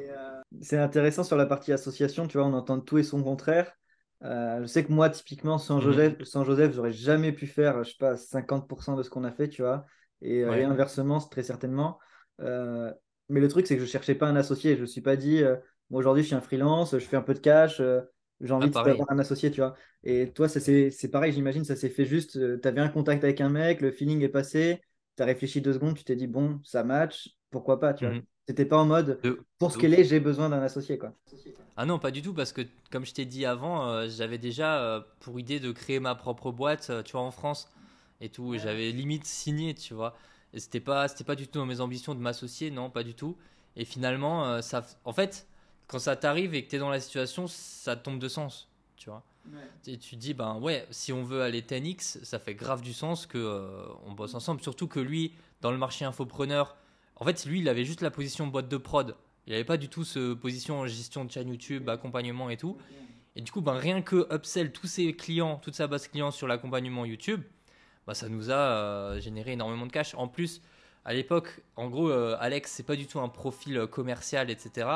C'est intéressant sur la partie association, tu vois, on entend tout et son contraire. je sais que moi, typiquement, sans mhm. Joseph, mmh. sans Joseph j'aurais jamais pu faire, je sais pas, 50% de ce qu'on a fait, tu vois. Et, inversement, très certainement. mais le truc, c'est que je cherchais pas un associé. Je ne me suis pas dit, moi, aujourd'hui, je suis un freelance, je fais un peu de cash, euh, j'ai ah, envie de avoir un associé, tu vois. Et toi, c'est pareil, j'imagine, ça s'est fait juste. Euh, tu avais un contact avec un mec, le feeling est passé, tu as réfléchi deux secondes, tu t'es dit, bon, ça match, pourquoi pas, tu vois. Mhm. C'était pas en mode, pour ce qu'elle est, j'ai besoin d'un associé, quoi. Ah non, pas du tout, parce que comme je t'ai dit avant, euh, j'avais déjà pour idée de créer ma propre boîte, tu vois, en France et tout. et J'avais limite signé, tu vois. Et c'était pas, c'était pas du tout dans mes ambitions de m'associer, non, pas du tout. Et finalement, ça, en fait, quand ça t'arrive et que tu es dans la situation, ça tombe de sens, tu vois. Et tu te dis, ben ouais, si on veut aller 10 ça fait grave du sens que euh, on bosse ensemble. Surtout que lui, dans le marché infopreneur, en fait, lui, il avait juste la position boîte de prod. Il n'avait pas du tout ce position en gestion de chaîne YouTube, accompagnement et tout. Et du coup, ben, rien que upsell tous ses clients, toute sa base clients sur l'accompagnement YouTube, ben, ça nous a euh, généré énormément de cash. En plus, à l'époque, en gros, euh, Alex, c'est pas du tout un profil euh, commercial, etc.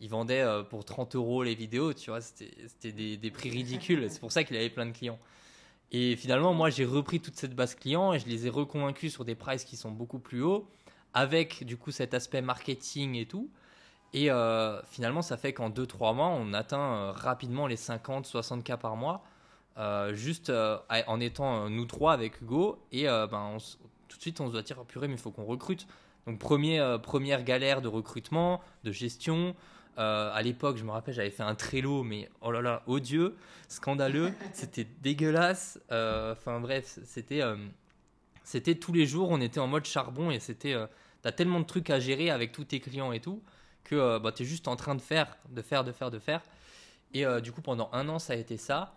Il vendait euh, pour 30 euros les vidéos, tu vois, c'était des, prix ridicules. C'est pour ça qu'il avait plein de clients. Et finalement, moi, j'ai repris toute cette base client et je les ai reconvaincus sur des prices qui sont beaucoup plus hauts, avec du coup cet aspect marketing et tout. Et finalement, ça fait qu'en 2-3 mois, on atteint rapidement les 50-60 cas par mois. juste en étant nous trois avec Hugo et ben, on, tout de suite, on se doit dire, oh, purée, mais il faut qu'on recrute. Donc, premier, euh, première galère de recrutement, de gestion. Euh, à l'époque, je me rappelle, j'avais fait un Trello, mais oh là là, odieux, scandaleux, c'était dégueulasse. Euh, enfin, bref, c'était c'était tous les jours, on était en mode charbon et c'était, t'as tellement de trucs à gérer avec tous tes clients et tout que bah, t'es juste en train de faire, de faire, de faire, de faire. Et du coup, pendant un an, ça a été ça,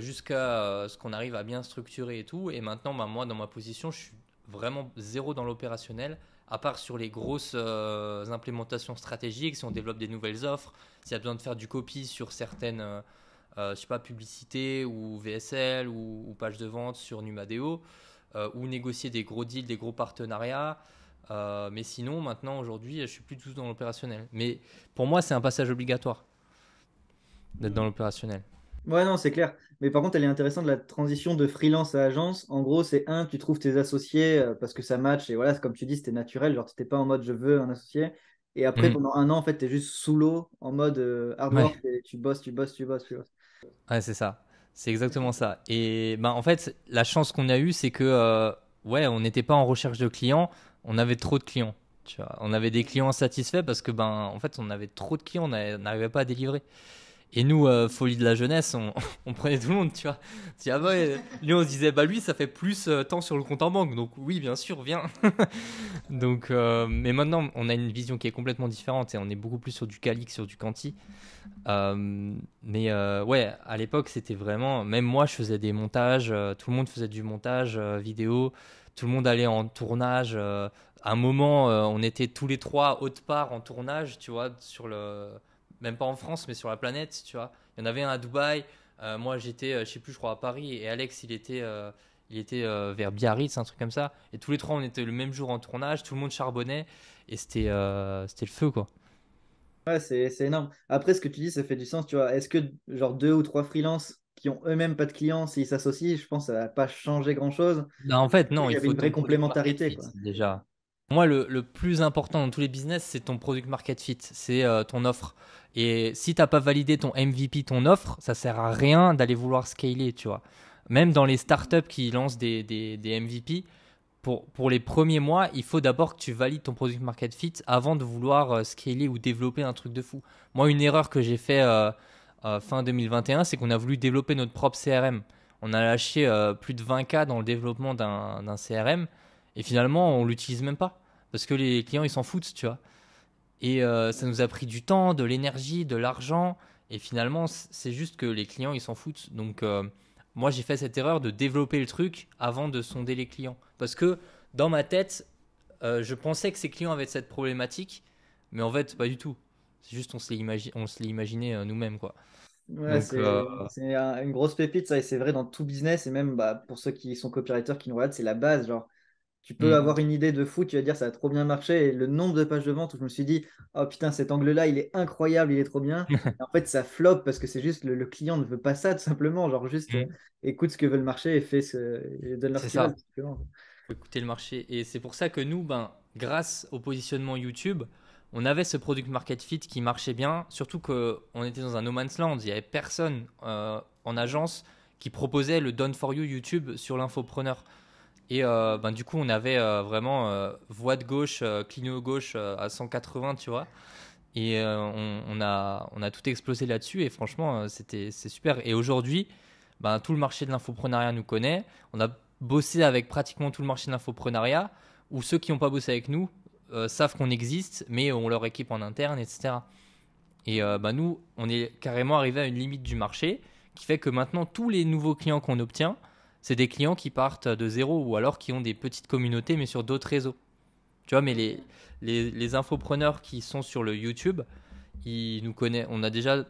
jusqu'à ce qu'on arrive à bien structurer et tout. Et maintenant, bah, moi, dans ma position, je suis vraiment zéro dans l'opérationnel, à part sur les grosses euh, implémentations stratégiques, si on développe des nouvelles offres, s'il y a besoin de faire du copy sur certaines, euh, euh, je sais pas, publicités ou VSL ou, page pages de vente sur Numadeo, ou négocier des gros deals, des gros partenariats. mais sinon, maintenant, aujourd'hui, je suis plus tous tout dans l'opérationnel. Mais pour moi, c'est un passage obligatoire d'être dans mm. l'opérationnel. Ouais, non, c'est clair. Mais par contre, elle est intéressante, la transition de freelance à agence. En gros, c'est un, tu trouves tes associés euh, parce que ça match et voilà, comme tu dis, c'était naturel. Genre, tu n'étais pas en mode je veux un associé. Et après, mm. pendant un an, en fait, tu es juste sous l'eau en mode euh, hard work tu bosses, tu bosses, tu bosses, tu bosses. Ouais, c'est ça. C'est exactement ça. Et ben, en fait, la chance qu'on a eue, c'est que, euh, ouais, on n'était pas en recherche de clients, on avait trop de clients. Tu vois. On avait des clients satisfaits parce que, ben, en fait, on avait trop de clients, on n'arrivait pas à délivrer. Et nous, euh, folie de la jeunesse, on, prenait tout le monde, tu vois. Ah bah lui, on se disait, bah lui, ça fait plus de euh, temps sur le compte en banque. Donc oui, bien sûr, viens. donc, euh, mais maintenant, on a une vision qui est complètement différente et on est beaucoup plus sur du calique, sur du Canti. mais ouais, à l'époque, c'était vraiment, même moi, je faisais des montages, tout le monde faisait du montage vidéo, tout le monde allait en tournage. à un moment, on était tous les trois haute part en tournage, tu vois, sur le même pas en France, mais sur la planète, tu vois. Il y en avait un à Dubaï, euh, moi j'étais, euh, je sais plus, je crois à Paris, et Alex, il était, euh, il était vers Biarritz, un truc comme ça. Et tous les trois, on était le même jour en tournage, tout le monde charbonnait, et c'était, c'était le feu, quoi. Ouais, c'est, énorme. Après, ce que tu dis, ça fait du sens, tu vois. Est-ce que, genre, deux ou trois freelances qui ont eux-mêmes pas de clients, s'ils s'associent, je pense que ça va pas changer grand-chose. Bah, en fait, non, il, y une vraie complémentarité. Déjà. Moi, le, plus important dans tous les business, c'est ton product market fit, c'est ton offre. Et si t'as pas validé ton MVP, ton offre, ça sert à rien d'aller vouloir scaler, tu vois. Même dans les startups qui lancent des, MVP, pour, pour, les premiers mois, il faut d'abord que tu valides ton product market fit avant de vouloir euh, scaler ou développer un truc de fou. Moi, une erreur que j'ai fait euh, euh, fin 2021, c'est qu'on a voulu développer notre propre CRM. On a lâché plus de 20K dans le développement d'un CRM et finalement, on l'utilise même pas parce que les clients, ils s'en foutent, tu vois. Et euh, ça nous a pris du temps, de l'énergie, de l'argent. Et finalement, c'est juste que les clients, ils s'en foutent. Donc, euh, moi, j'ai fait cette erreur de développer le truc avant de sonder les clients. Parce que dans ma tête, euh, je pensais que ces clients avaient cette problématique, mais en fait, pas du tout. C'est juste on se l'est imaginé nous-mêmes, quoi. Ouais, c'est une grosse pépite, ça, et c'est vrai dans tout business, et même bah, pour ceux qui sont copywriters qui nous regardent, c'est la base. Genre, tu peux mm. avoir une idée de fou, tu vas dire ça a trop bien marché. Et le nombre de pages de vente où je me suis dit, oh putain, cet angle-là, il est incroyable, il est trop bien. en fait, ça floppe parce que c'est juste le, client ne veut pas ça, tout simplement. Genre, juste mm. euh, écoute ce que veut le marché et, fais ce, et donne leur ça. Faut écouter le marché. Et c'est pour ça que nous, ben, grâce au positionnement YouTube, on avait ce product market fit qui marchait bien, surtout qu'on était dans un no man's land. Il n'y avait personne euh, en agence qui proposait le done for you YouTube sur l'infopreneur. Et euh, ben, du coup, on avait euh, vraiment euh, voix de gauche, clignot gauche à 180, tu vois. Et on, a, tout explosé là-dessus. Et franchement, c'était c'est super. Et aujourd'hui, ben, tout le marché de l'infoprenariat nous connaît. On a bossé avec pratiquement tout le marché de l'infoprenariat, où ceux qui n'ont pas bossé avec nous savent qu'on existe, mais on leur équipe en interne, etc. Et ben, nous, on est carrément arrivé à une limite du marché qui fait que maintenant, tous les nouveaux clients qu'on obtient, c'est des clients qui partent de zéro ou alors qui ont des petites communautés mais sur d'autres réseaux. Tu vois, mais les, les, les, infopreneurs qui sont sur le YouTube, ils nous connaissent. On a déjà.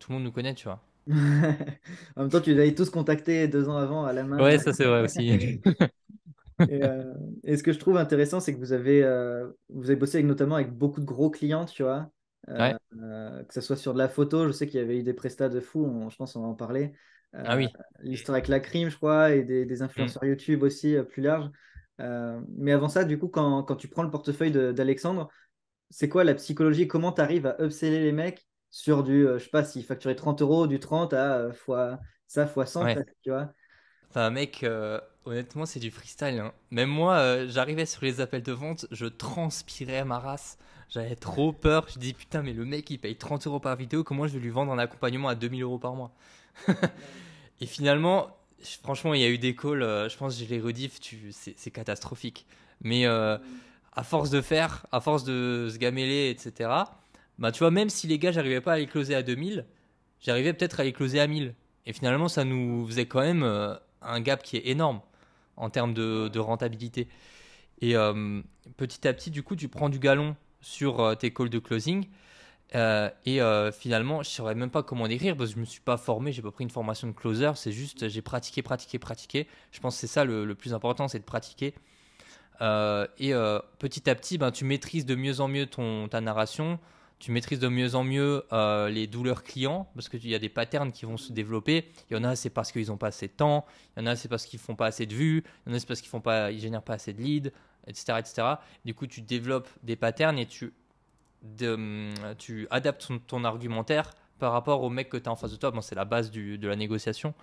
Tout le monde nous connaît, tu vois. en même temps, tu les avais tous contactés deux ans avant à la main. Ouais, ça c'est vrai aussi. Euh, et, ce que je trouve intéressant, c'est que vous avez, euh, vous avez bossé avec, notamment avec beaucoup de gros clients, tu vois. Euh, que ce soit sur de la photo, je sais qu'il y avait eu des prestats de fou. je pense qu'on va en parler ah oui. Euh, l'histoire avec la crime, je crois, et des, des influenceurs mm. YouTube aussi euh, plus larges. Euh, mais avant ça, du coup, quand, quand tu prends le portefeuille d'Alexandre, c'est quoi la psychologie Comment tu arrives à upseller les mecs sur du, je sais pas, s'ils facturaient 30 euros, du 30 à fois, ça fois 100, tu vois Enfin, mec, honnêtement, c'est du freestyle. Hein. Même moi, j'arrivais sur les appels de vente, je transpirais à ma race. J'avais trop peur. Je dis, putain, mais le mec, il paye 30 euros par vidéo. Comment je vais lui vendre un accompagnement à 2000 euros par mois et finalement, franchement, il y a eu des calls, euh, je pense que je les rediff, c'est catastrophique. Mais euh, à force de faire, à force de se gameler, etc., bah, tu vois, même si les gars, j'arrivais pas à les closer à 2000, j'arrivais peut-être à les closer à 1000. Et finalement, ça nous faisait quand même euh, un gap qui est énorme en termes de, rentabilité. Et petit à petit, du coup, tu prends du galon sur tes calls de closing. Euh, et euh, finalement, je ne saurais même pas comment décrire parce que je ne me suis pas formé, j'ai pas pris une formation de closer, c'est juste j'ai pratiqué, pratiqué, pratiqué. Je pense que c'est ça le, plus important, c'est de pratiquer. Euh, et petit à petit, ben, tu maîtrises de mieux en mieux ton, ta narration, tu maîtrises de mieux en mieux les douleurs clients parce qu'il y a des patterns qui vont se développer. Il y en a, c'est parce qu'ils n'ont pas assez de temps, il y en a, c'est parce qu'ils font pas assez de vues, il y en a, c'est parce qu'ils ne génèrent pas assez de leads, etc., etc. Du coup, tu développes des patterns et tu de, euh, tu adaptes ton, argumentaire par rapport au mec que tu as en face de toi. c'est la base de la négociation.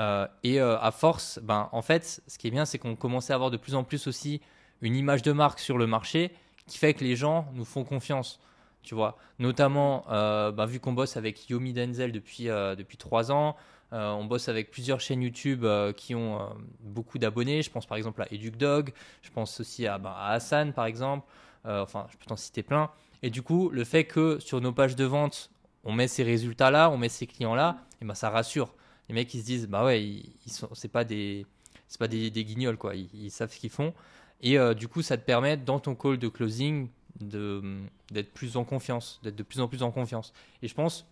Euh, et euh, à force, ben, en fait, ce qui est bien, c'est qu'on commençait à avoir de plus en plus aussi une image de marque sur le marché qui fait que les gens nous font confiance. Tu vois, notamment, ben, vu qu'on bosse avec Yomi Denzel depuis, depuis 3 ans, on bosse avec plusieurs chaînes YouTube qui ont beaucoup d'abonnés. Je pense par exemple à Educ Dog, je pense aussi à, ben, à Hassan par exemple. enfin, je peux t'en citer plein. Et du coup, le fait que sur nos pages de vente, on met ces résultats-là, on met ces clients-là, et eh ben ça rassure. Les mecs, ils se disent, bah ouais, ils, c'est pas des, c'est pas des, guignols quoi. Ils, savent ce qu'ils font. Et euh, du coup, ça te permet dans ton call de closing de, d'être plus en confiance, d'être de plus en plus en confiance. Et je pense,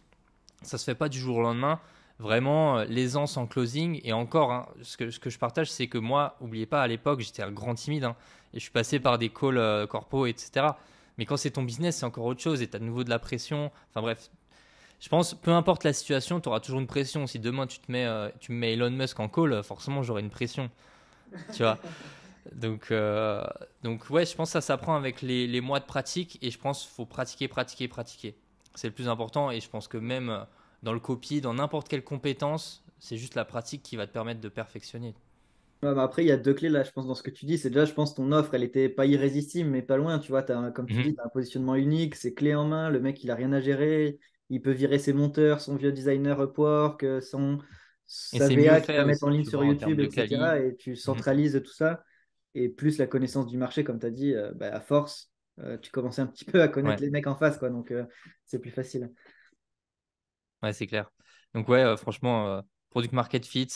ça se fait pas du jour au lendemain. Vraiment, euh, l'aisance en closing et encore, hein, ce, que, ce que je partage, c'est que moi, oubliez pas, à l'époque, j'étais un grand timide hein. et je suis passé par des calls euh, corpo, etc. Mais quand c'est ton business, c'est encore autre chose et tu as de nouveau de la pression. Enfin bref, je pense, peu importe la situation, tu auras toujours une pression. Si demain tu te mets, euh, tu mets Elon Musk en call, euh, forcément j'aurai une pression. Tu vois Donc, euh, donc ouais, je pense que ça s'apprend avec les, les, mois de pratique et je pense qu'il faut pratiquer, pratiquer, pratiquer. C'est le plus important et je pense que même euh, dans le copy, dans n'importe quelle compétence, c'est juste la pratique qui va te permettre de perfectionner après, il y a deux clés là, je pense, dans ce que tu dis. C'est déjà, je pense, ton offre, elle était pas irrésistible, mais pas loin. Tu vois, as, comme tu mhm. dis, tu un positionnement unique, c'est clé en main. Le mec, il a rien à gérer. Il peut virer ses monteurs, son vieux designer Upwork, euh, son, sa VA qu'il mettre en ligne sur YouTube, etc. Et tu mhm. centralises tout ça. Et plus la connaissance du marché, comme tu as dit, euh, bah, à force, euh, tu commences un petit peu à connaître les mecs en face. quoi. Donc, c'est plus facile. Ouais, c'est clair. Donc, ouais, franchement, Product Market Fit,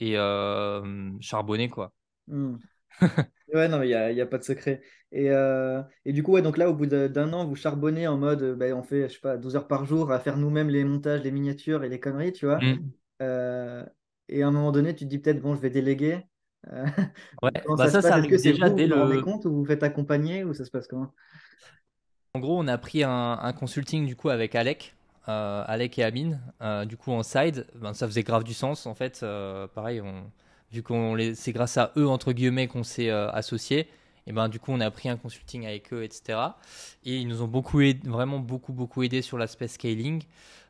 et euh, charbonner, quoi. Hmm. ouais, non, il n'y a, y a, pas de secret. Et, euh, et, du coup, ouais, donc là, au bout d'un an, vous charbonnez en mode, euh, ben on fait, je sais pas, 12 heures par jour à faire nous-mêmes les montages, les miniatures et les conneries, tu vois. Hmm. et à un moment donné, tu te dis peut-être, bon, je vais déléguer. ouais, bah ça, ça, arrive que déjà vous, dès vous le... Vous ou vous faites accompagner ou ça se passe comment En gros, on a pris un, un, consulting du coup avec Alec, euh, Alec et Amine, euh, du coup en side, ben, ça faisait grave du sens en fait. Euh, pareil, on, vu qu'on les, c'est grâce à eux entre guillemets qu'on s'est associés. Et ben du coup on a pris un consulting avec eux, etc. Et ils nous ont beaucoup aidé, vraiment beaucoup beaucoup aidé sur l'aspect scaling.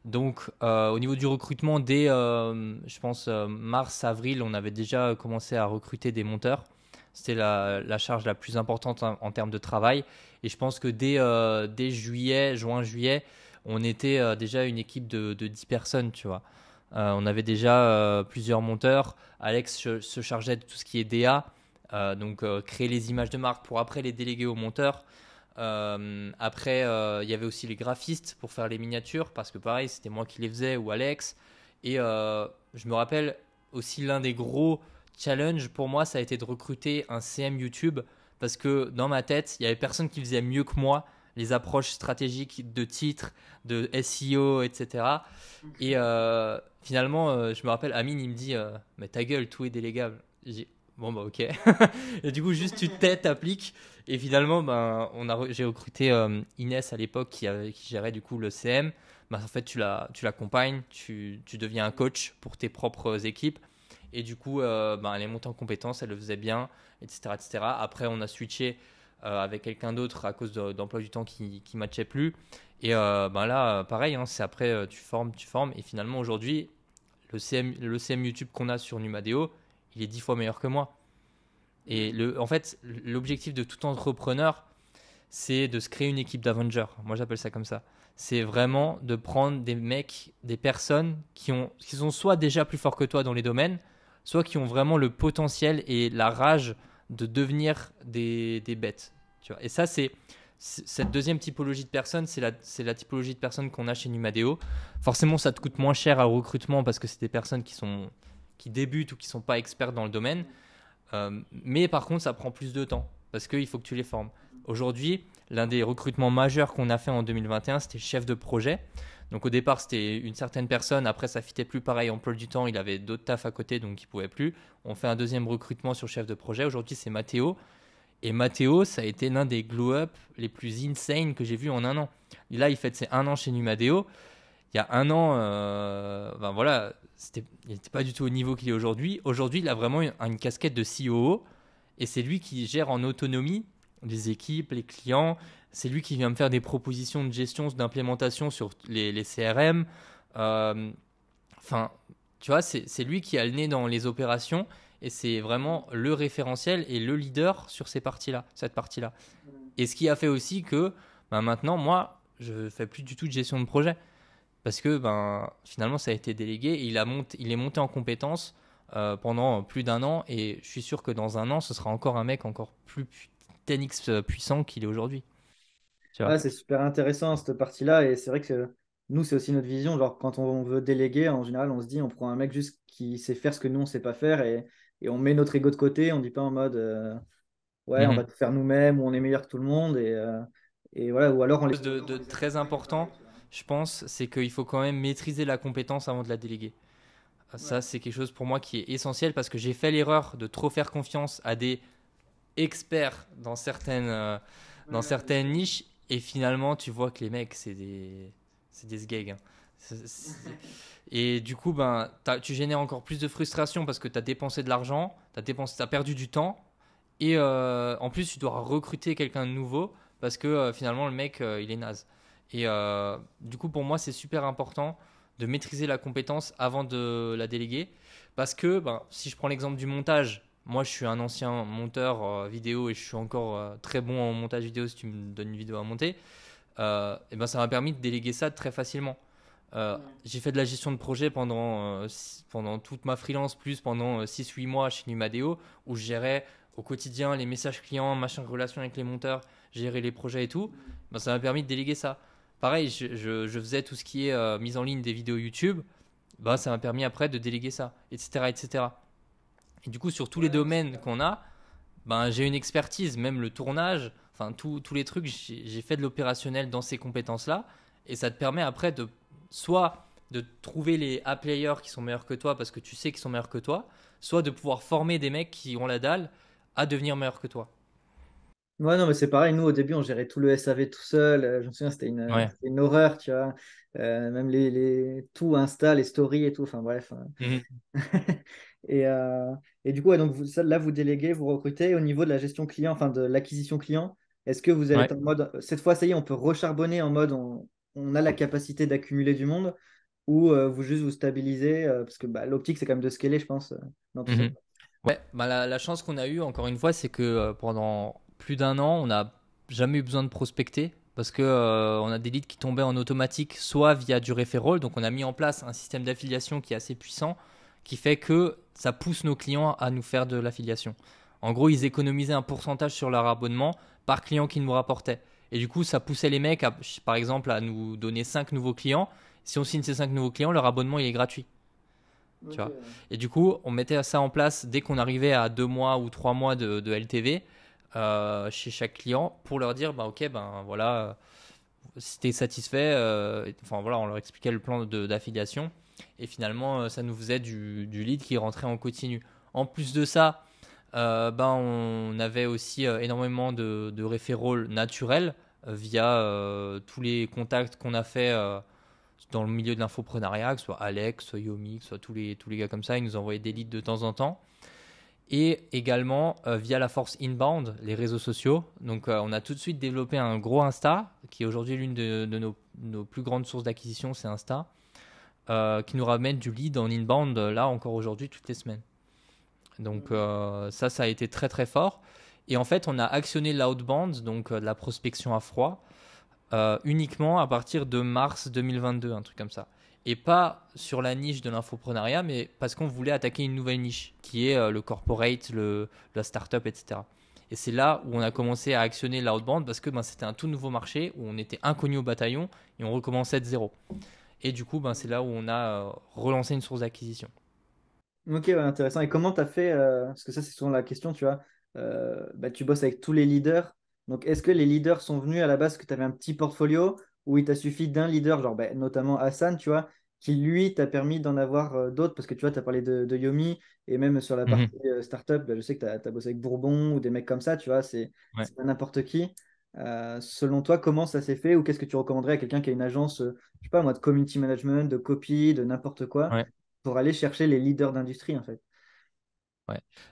Donc au niveau du recrutement, dès je pense mars avril, on avait déjà commencé à recruter des monteurs. C'était la, charge la plus importante en, termes de travail. Et je pense que dès, dès juillet, juin juillet, on était euh, déjà une équipe de, 10 personnes, tu vois. Euh, on avait déjà euh, plusieurs monteurs. Alex se, chargeait de tout ce qui est DA, donc créer les images de marque pour après les déléguer aux monteurs. après, il y avait aussi les graphistes pour faire les miniatures, parce que pareil, c'était moi qui les faisais ou Alex. Et je me rappelle aussi l'un des gros challenges pour moi, ça a été de recruter un CM YouTube, parce que dans ma tête, il y avait personne qui faisait mieux que moi les approches stratégiques de titres, de SEO, etc. Et euh, finalement, euh, je me rappelle, Amine, il me dit euh, Mais ta gueule, tout est délégable. J'ai dit Bon, bah, ok. et du coup, juste tu têtes, t'appliques. Et finalement, ben, on a, j'ai recruté Inès à l'époque qui, qui gérait du coup le CM. Ben, en fait, tu, la, tu l'accompagnes, tu, deviens un coach pour tes propres équipes. Et du coup, ben, elle est montée en compétence, elle le faisait bien, etc., etc. Après, on a switché euh, avec quelqu'un d'autre à cause d'emploi du temps qui ne matchait plus. Et euh, ben là, euh, pareil, hein, c'est après, tu formes, tu formes. Et finalement, aujourd'hui, le CM, le YouTube qu'on a sur Numadeo, il est dix fois meilleur que moi. Et le, en fait, l'objectif de tout entrepreneur, c'est de se créer une équipe d'Avengers. Moi, j'appelle ça comme ça. C'est vraiment de prendre des mecs, des personnes qui, ont, qui sont soit déjà plus forts que toi dans les domaines, soit qui ont vraiment le potentiel et la rage de devenir des, des bêtes. Tu vois. Et ça, c'est cette deuxième typologie de personnes, c'est la, la, typologie de personnes qu'on a chez Numadeo. Forcément, ça te coûte moins cher à recrutement parce que c'est des personnes qui, sont, qui débutent ou qui sont pas expertes dans le domaine. Euh, mais par contre, ça prend plus de temps parce qu'il faut que tu les formes. Aujourd'hui, l'un des recrutements majeurs qu'on a fait en 2021, c'était chef de projet. Donc au départ, c'était une certaine personne. Après, ça fitait plus pareil. En plus du temps, il avait d'autres tafs à côté, donc il pouvait plus. On fait un deuxième recrutement sur chef de projet. Aujourd'hui, c'est Matteo. Et Matteo, ça a été l'un des glow-up les plus insane que j'ai vu en un an. là, il fait ses un an chez Numadeo. Il y a un an, euh, ben voilà, il n'était pas du tout au niveau qu'il est aujourd'hui. Aujourd'hui, il a vraiment une, casquette de CEO, et c'est lui qui gère en autonomie les équipes, les clients. C'est lui qui vient me faire des propositions de gestion, d'implémentation sur les, CRM. Euh, enfin, tu vois, c'est lui qui a le nez dans les opérations et c'est vraiment le référentiel et le leader sur ces parties-là, cette partie-là. Et ce qui a fait aussi que ben, maintenant, moi, je fais plus du tout de gestion de projet parce que ben, finalement, ça a été délégué et il, a il est monté en compétence euh, pendant plus d'un an et je suis sûr que dans un an, ce sera encore un mec encore plus puissant euh, puissant qu'il est aujourd'hui. c'est super intéressant cette partie-là, et c'est vrai que nous, c'est aussi notre vision. Genre, quand on veut déléguer, en général, on se dit, on prend un mec juste qui sait faire ce que nous, on sait pas faire, et, on met notre ego de côté. On dit pas en mode, euh, ouais, on mhm. va tout faire nous-mêmes, ou on est meilleur que tout le monde, et, euh, voilà, ou alors on De, très important, je pense, c'est qu'il faut quand même maîtriser la compétence avant de la déléguer. Ça, c'est quelque chose pour moi qui est essentiel parce que j'ai fait l'erreur de trop faire confiance à des expert dans certaines, euh, dans certaines niches. Et finalement, tu vois que les mecs, c'est des, c'est des hein. Et du coup, ben, tu génères encore plus de frustration parce que tu as dépensé de l'argent, tu as, dépensé, as perdu du temps. Et euh, en plus, tu dois recruter quelqu'un de nouveau parce que euh, finalement, le mec, il est naze. Et du coup, pour moi, c'est super important de maîtriser la compétence avant de la déléguer. Parce que ben, si je prends l'exemple du montage, moi, je suis un ancien monteur euh, vidéo et je suis encore euh, très bon en montage vidéo si tu me donnes une vidéo à monter. Euh, et ben, ça m'a permis de déléguer ça très facilement. J'ai fait de la gestion de projet pendant, pendant toute ma freelance, plus pendant 6-8 mois chez Numadeo, où je gérais au quotidien les messages clients, machin, relation avec les monteurs, gérer les projets et tout. Ben, ça m'a permis de déléguer ça. Pareil, je, je faisais tout ce qui est mise en ligne des vidéos YouTube. Ben, ça m'a permis après de déléguer ça, etc. etc. Et du coup, sur tous les domaines qu'on a, ben, j'ai une expertise, même le tournage, enfin tous les trucs, j'ai fait de l'opérationnel dans ces compétences-là. Et ça te permet après de soit de trouver les A-players qui sont meilleurs que toi parce que tu sais qu'ils sont meilleurs que toi, soit de pouvoir former des mecs qui ont la dalle à devenir meilleurs que toi. Ouais, non, mais c'est pareil. Nous, au début, on gérait tout le SAV tout seul. Euh, je me souviens, c'était une, horreur, tu vois. Euh, même les, tout Insta, les stories et tout. Enfin, bref. Hein. Mhm. Et, euh, et du coup, donc vous, là, vous déléguez, vous recrutez au niveau de la gestion client, enfin de l'acquisition client. Est-ce que vous êtes en mode, cette fois, ça y est, on peut recharbonner en mode, on, a la capacité d'accumuler du monde ou euh, vous juste vous stabilisez euh, Parce que bah, l'optique, c'est quand même de scaler, je pense, mhm. Ouais, bah, la, chance qu'on a eue, encore une fois, c'est que pendant plus d'un an, on n'a jamais eu besoin de prospecter parce que on a des leads qui tombaient en automatique, soit via du referral. Donc on a mis en place un système d'affiliation qui est assez puissant, qui fait que ça pousse nos clients à nous faire de l'affiliation. En gros, ils économisaient un pourcentage sur leur abonnement par client qu'ils nous rapportaient. Et du coup, ça poussait les mecs, par exemple, à nous donner 5 nouveaux clients. Si on signe ces 5 nouveaux clients, leur abonnement, il est gratuit. Tu vois Et du coup, on mettait ça en place dès qu'on arrivait à 2 mois ou 3 mois de, LTV euh, chez chaque client pour leur dire, bah, ok, ben voilà, euh, si t'es satisfait, euh, enfin voilà, on leur expliquait le plan d'affiliation. Et finalement, euh, ça nous faisait du, du lead qui rentrait en continu. En plus de ça, euh, ben, on avait aussi euh, énormément de, de naturels via tous les contacts qu'on a fait dans le milieu de l'infoprenariat, que ce soit Alex, soit Yomi, que soit tous les, gars comme ça, ils nous envoyaient des leads de temps en temps. Et également via la force inbound, les réseaux sociaux. Donc on a tout de suite développé un gros Insta, qui est aujourd'hui l'une de, nos, plus grandes sources d'acquisition, c'est Insta. Euh, qui nous ramène du lead en inbound, euh, là encore aujourd'hui, toutes les semaines. Donc mhm. euh, ça, ça a été très très fort. Et en fait, on a actionné l'outbound, donc de la prospection à froid, uniquement à partir de mars 2022, un truc comme ça. Et pas sur la niche de l'infoprenariat, mais parce qu'on voulait attaquer une nouvelle niche, qui est le corporate, le, la startup, etc. Et c'est là où on a commencé à actionner l'outbound, parce que ben, c'était un tout nouveau marché, où on était inconnu au bataillon, et on recommençait de zéro. Et du coup, ben, c'est là où on a euh, relancé une source d'acquisition. Ok, intéressant. Et comment tu as fait, euh, parce que ça c'est souvent la question, tu vois, euh, bah, tu bosses avec tous les leaders. Donc est-ce que les leaders sont venus à la base que tu avais un petit portfolio ou il t'a suffi d'un leader, genre bah, notamment Hassan, tu vois, qui lui t'a permis d'en avoir d'autres Parce que tu vois, tu as parlé de, Yomi et même sur la mhm. partie startup, bah, je sais que tu as, bossé avec Bourbon ou des mecs comme ça, tu vois, c'est n'importe qui. Euh, selon toi, comment ça s'est fait ou qu'est-ce que tu recommanderais à quelqu'un qui a une agence, euh, je sais pas moi, de community management, de copy, de n'importe quoi, pour aller chercher les leaders d'industrie en fait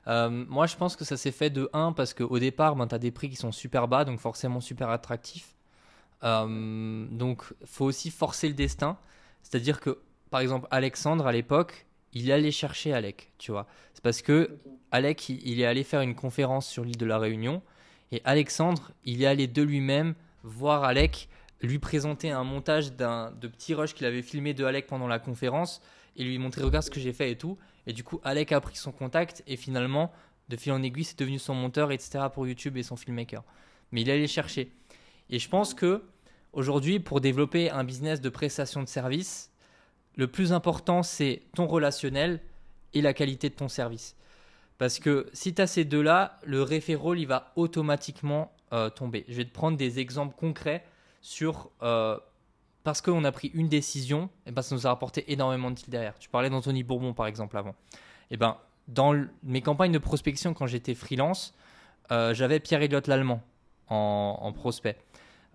euh, moi, je pense que ça s'est fait de 1 parce qu'au départ, ben, tu as des prix qui sont super bas, donc forcément super attractifs. Euh, donc, faut aussi forcer le destin. C'est-à-dire que, par exemple, Alexandre, à l'époque, il est allé chercher Alec, tu vois. C'est parce que Alec, il, est allé faire une conférence sur l'île de la Réunion. Et Alexandre, il est allé de lui-même voir Alec, lui présenter un montage de petits rushs qu'il avait filmé de Alec pendant la conférence et lui montrer regarde ce que j'ai fait et tout. Et du coup, Alec a pris son contact et finalement, de fil en aiguille, c'est devenu son monteur, etc. pour YouTube et son filmmaker. Mais il est allé chercher. Et je pense que aujourd'hui, pour développer un business de prestation de services, le plus important, c'est ton relationnel et la qualité de ton service. Parce que si tu as ces deux-là, le référent, il va automatiquement euh, tomber. Je vais te prendre des exemples concrets sur. Euh, parce qu'on a pris une décision, et ben ça nous a rapporté énormément de deals derrière. Tu parlais d'Anthony Bourbon, par exemple, avant. Et eh ben, dans mes campagnes de prospection, quand j'étais freelance, euh, j'avais Pierre Elliott l'Allemand en, prospect.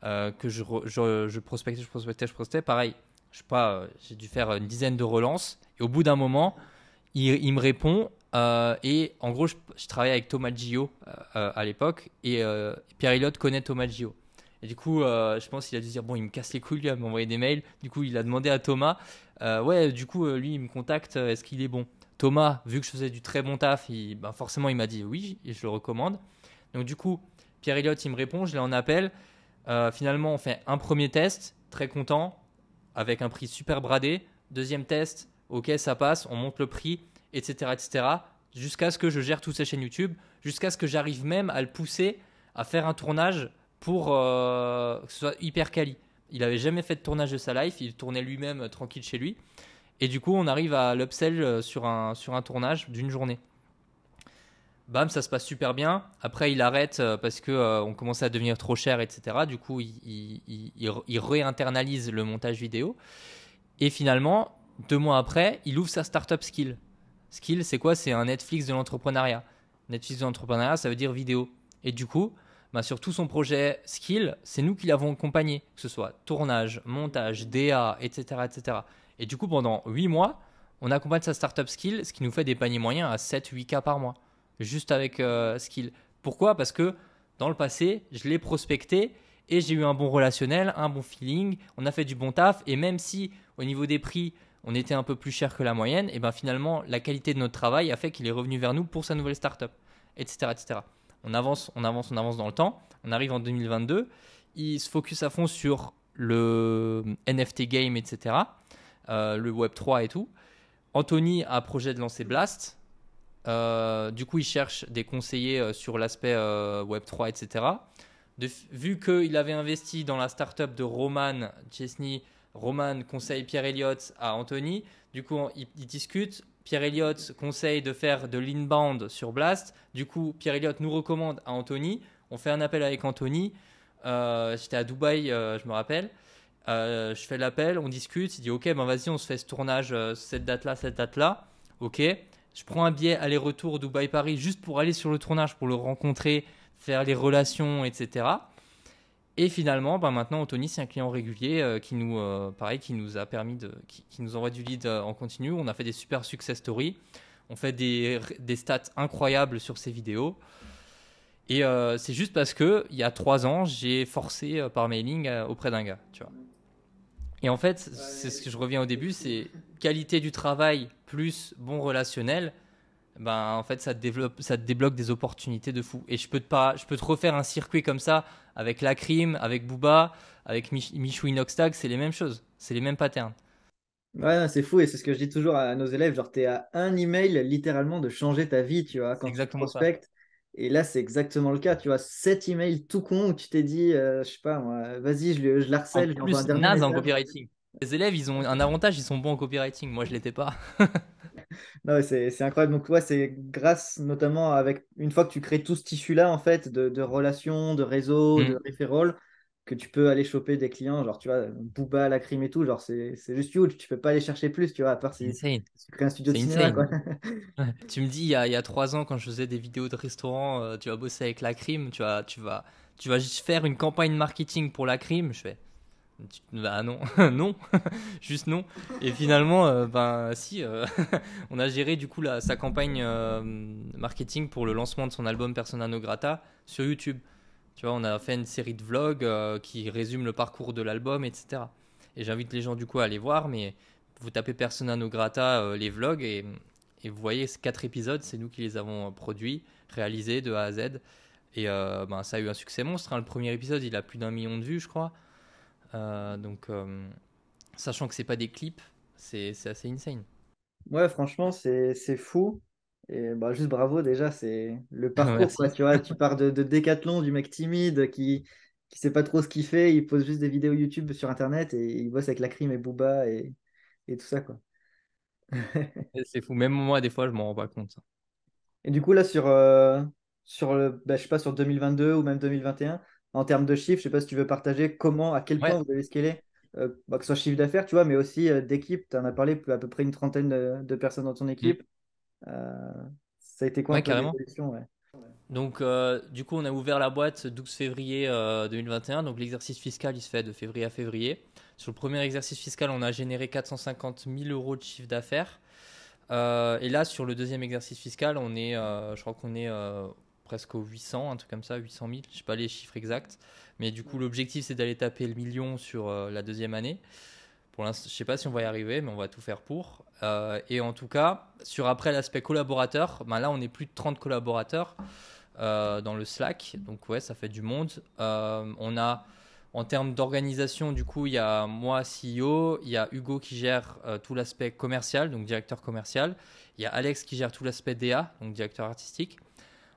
que je, je, prospectais, je prospectais, je prospectais. Pareil, je sais pas, j'ai dû faire une dizaine de relances. Et au bout d'un moment, il, il, me répond euh, et en gros, je, travaillais avec Thomas Gio euh, euh, à l'époque, et Pierre Elliott connaît Thomas Gio. Et du coup, je pense qu'il a dû dire bon, il me casse les couilles, il m'a m'envoyer des mails. Du coup, il a demandé à Thomas, ouais, du coup, lui, il me contacte, est-ce qu'il est bon Thomas, vu que je faisais du très bon taf, ben, forcément, il m'a dit oui, et je le recommande. Donc du coup, Pierre Elliott, il me répond, je l'ai en appel. finalement, on fait un premier test, très content, avec un prix super bradé. Deuxième test, ok, ça passe, on monte le prix etc., jusqu'à ce que je gère toutes ces chaînes YouTube, jusqu'à ce que j'arrive même à le pousser à faire un tournage pour euh, que ce soit hyper quali. Il n'avait jamais fait de tournage de sa life, il tournait lui-même euh, tranquille chez lui. Et du coup, on arrive à l'upsell euh, sur un, sur un tournage d'une journée. Bam, ça se passe super bien. Après, il arrête parce que on commençait à devenir trop cher, etc. Du coup, il, il réinternalise le montage vidéo. Et finalement, deux mois après, il ouvre sa startup skill. Skill, c'est quoi C'est un Netflix de l'entrepreneuriat. Netflix de l'entrepreneuriat, ça veut dire vidéo. Et du coup, bah sur tout son projet Skill, c'est nous qui l'avons accompagné, que ce soit tournage, montage, DA, etc., etc. Et du coup, pendant 8 mois, on accompagne sa startup Skill, ce qui nous fait des paniers moyens à 7-8K par mois, juste avec euh, Skill. Pourquoi Parce que dans le passé, je l'ai prospecté et j'ai eu un bon relationnel, un bon feeling, on a fait du bon taf, et même si au niveau des prix, on était un peu plus cher que la moyenne, et ben finalement, la qualité de notre travail a fait qu'il est revenu vers nous pour sa nouvelle startup, etc., etc. On avance, on avance, on avance dans le temps. On arrive en 2022. Il se focus à fond sur le NFT game, etc., euh, le Web 3 et tout. Anthony a projet de lancer Blast. Euh, du coup, il cherche des conseillers euh, sur l'aspect Web 3, etc. De, vu qu'il avait investi dans la startup de Roman Chesney, Roman conseille Pierre Elliott à Anthony. Du coup, ils, discutent. Pierre Elliott conseille de faire de l'inbound sur Blast. Du coup, Pierre Elliott nous recommande à Anthony. On fait un appel avec Anthony. Euh, J'étais à Dubaï, euh, je me rappelle. Euh, je fais l'appel, on discute. Il dit Ok, ben vas-y, on se fait ce tournage, euh, cette date-là, cette date-là. Ok. Je prends un billet aller-retour Dubaï-Paris juste pour aller sur le tournage, pour le rencontrer, faire les relations, etc. Et finalement, bah, maintenant, Anthony, c'est un client régulier euh, qui, nous, euh, qui nous a permis de. Qui, nous envoie du lead euh, en continu. On a fait des super success stories. On fait des, des stats incroyables sur ces vidéos. Et c'est juste parce que, il y a trois ans, j'ai forcé par mailing auprès d'un gars. Tu vois. Et en fait, c'est ce que je reviens au début c'est qualité du travail plus bon relationnel ben en fait ça te développe, ça te débloque des opportunités de fou. Et je peux te pas, je peux te refaire un circuit comme ça avec la crime, avec Booba, avec Michou c'est les mêmes choses, c'est les mêmes patterns. Ouais, c'est fou et c'est ce que je dis toujours à nos élèves, genre t'es à un email littéralement de changer ta vie, tu vois, quand tu prospectes. Et là, c'est exactement le cas, tu vois, cet email tout con où tu t'es dit, euh, je sais pas, vas-y, je, je l'harcèle, je un naze en copywriting. Les élèves, ils ont un avantage, ils sont bons en copywriting. Moi, je l'étais pas. non, c'est incroyable. Donc, toi, c'est grâce notamment avec une fois que tu crées tout ce tissu-là, en fait, de, de, relations, de réseaux, mm. de référents, que tu peux aller choper des clients. Genre, tu vois, Booba, la crime et tout, genre, c'est juste huge. Tu peux pas aller chercher plus, tu vois, à part si tu crées un studio cinéma. tu me dis, il y, a, il y, a, trois ans, quand je faisais des vidéos de restaurant, euh, tu vas bosser avec la crime, tu vas, tu vas, tu vas juste faire une campagne marketing pour la crime. Je fais bah non, non, juste non. Et finalement, euh, ben si, euh, on a géré du coup la, sa campagne euh, marketing pour le lancement de son album Persona no grata sur YouTube. Tu vois, on a fait une série de vlogs qui résument le parcours de l'album, etc. Et j'invite les gens du coup à aller voir, mais vous tapez Persona no grata les vlogs et, vous voyez ces quatre épisodes, c'est nous qui les avons produits, réalisés de A à Z. Et ben ça a eu un succès monstre. Hein. Le premier épisode, il a plus d'un million de vues, je crois. Euh, donc, euh, sachant que c'est pas des clips, c'est assez insane. Ouais, franchement, c'est fou. Et bah, juste bravo déjà, c'est le parcours. naturel tu, pars de, de Décathlon, du mec timide qui qui sait pas trop ce qu'il fait, il pose juste des vidéos YouTube sur Internet et il bosse avec la crime et Booba et, et tout ça. quoi. c'est fou, même moi, des fois, je m'en rends pas compte. Et du coup, là, sur, euh, sur le, bah, je sais pas, sur 2022 ou même 2021, en termes de chiffres. Je ne sais pas si tu veux partager comment, à quel point vous avez scalé, euh, bah, que ce soit chiffre d'affaires, tu vois, mais aussi euh, d'équipe. Tu en as parlé à peu près une trentaine de, personnes dans ton mm. équipe. Euh, ça a été quoi carrément. Donc, du coup, on a ouvert la boîte 12 février 2021. Donc, l'exercice fiscal, il se fait de février à février. Sur le premier exercice fiscal, on a généré 450 000 euros de chiffre d'affaires. et là, sur le deuxième exercice fiscal, on est, je crois qu'on est presque 800, un truc comme ça, 800 000, je sais pas les chiffres exacts. Mais du coup, l'objectif, c'est d'aller taper le million sur euh, la deuxième année. Pour l'instant, je sais pas si on va y arriver, mais on va tout faire pour. Euh, et en tout cas, sur après l'aspect collaborateur, ben là, on est plus de 30 collaborateurs euh, dans le Slack. Donc ouais, ça fait du monde. on a en termes d'organisation, du coup, il y a moi, CEO, il y a Hugo qui gère tout l'aspect commercial, donc directeur commercial, il y a Alex qui gère tout l'aspect DA, donc directeur artistique,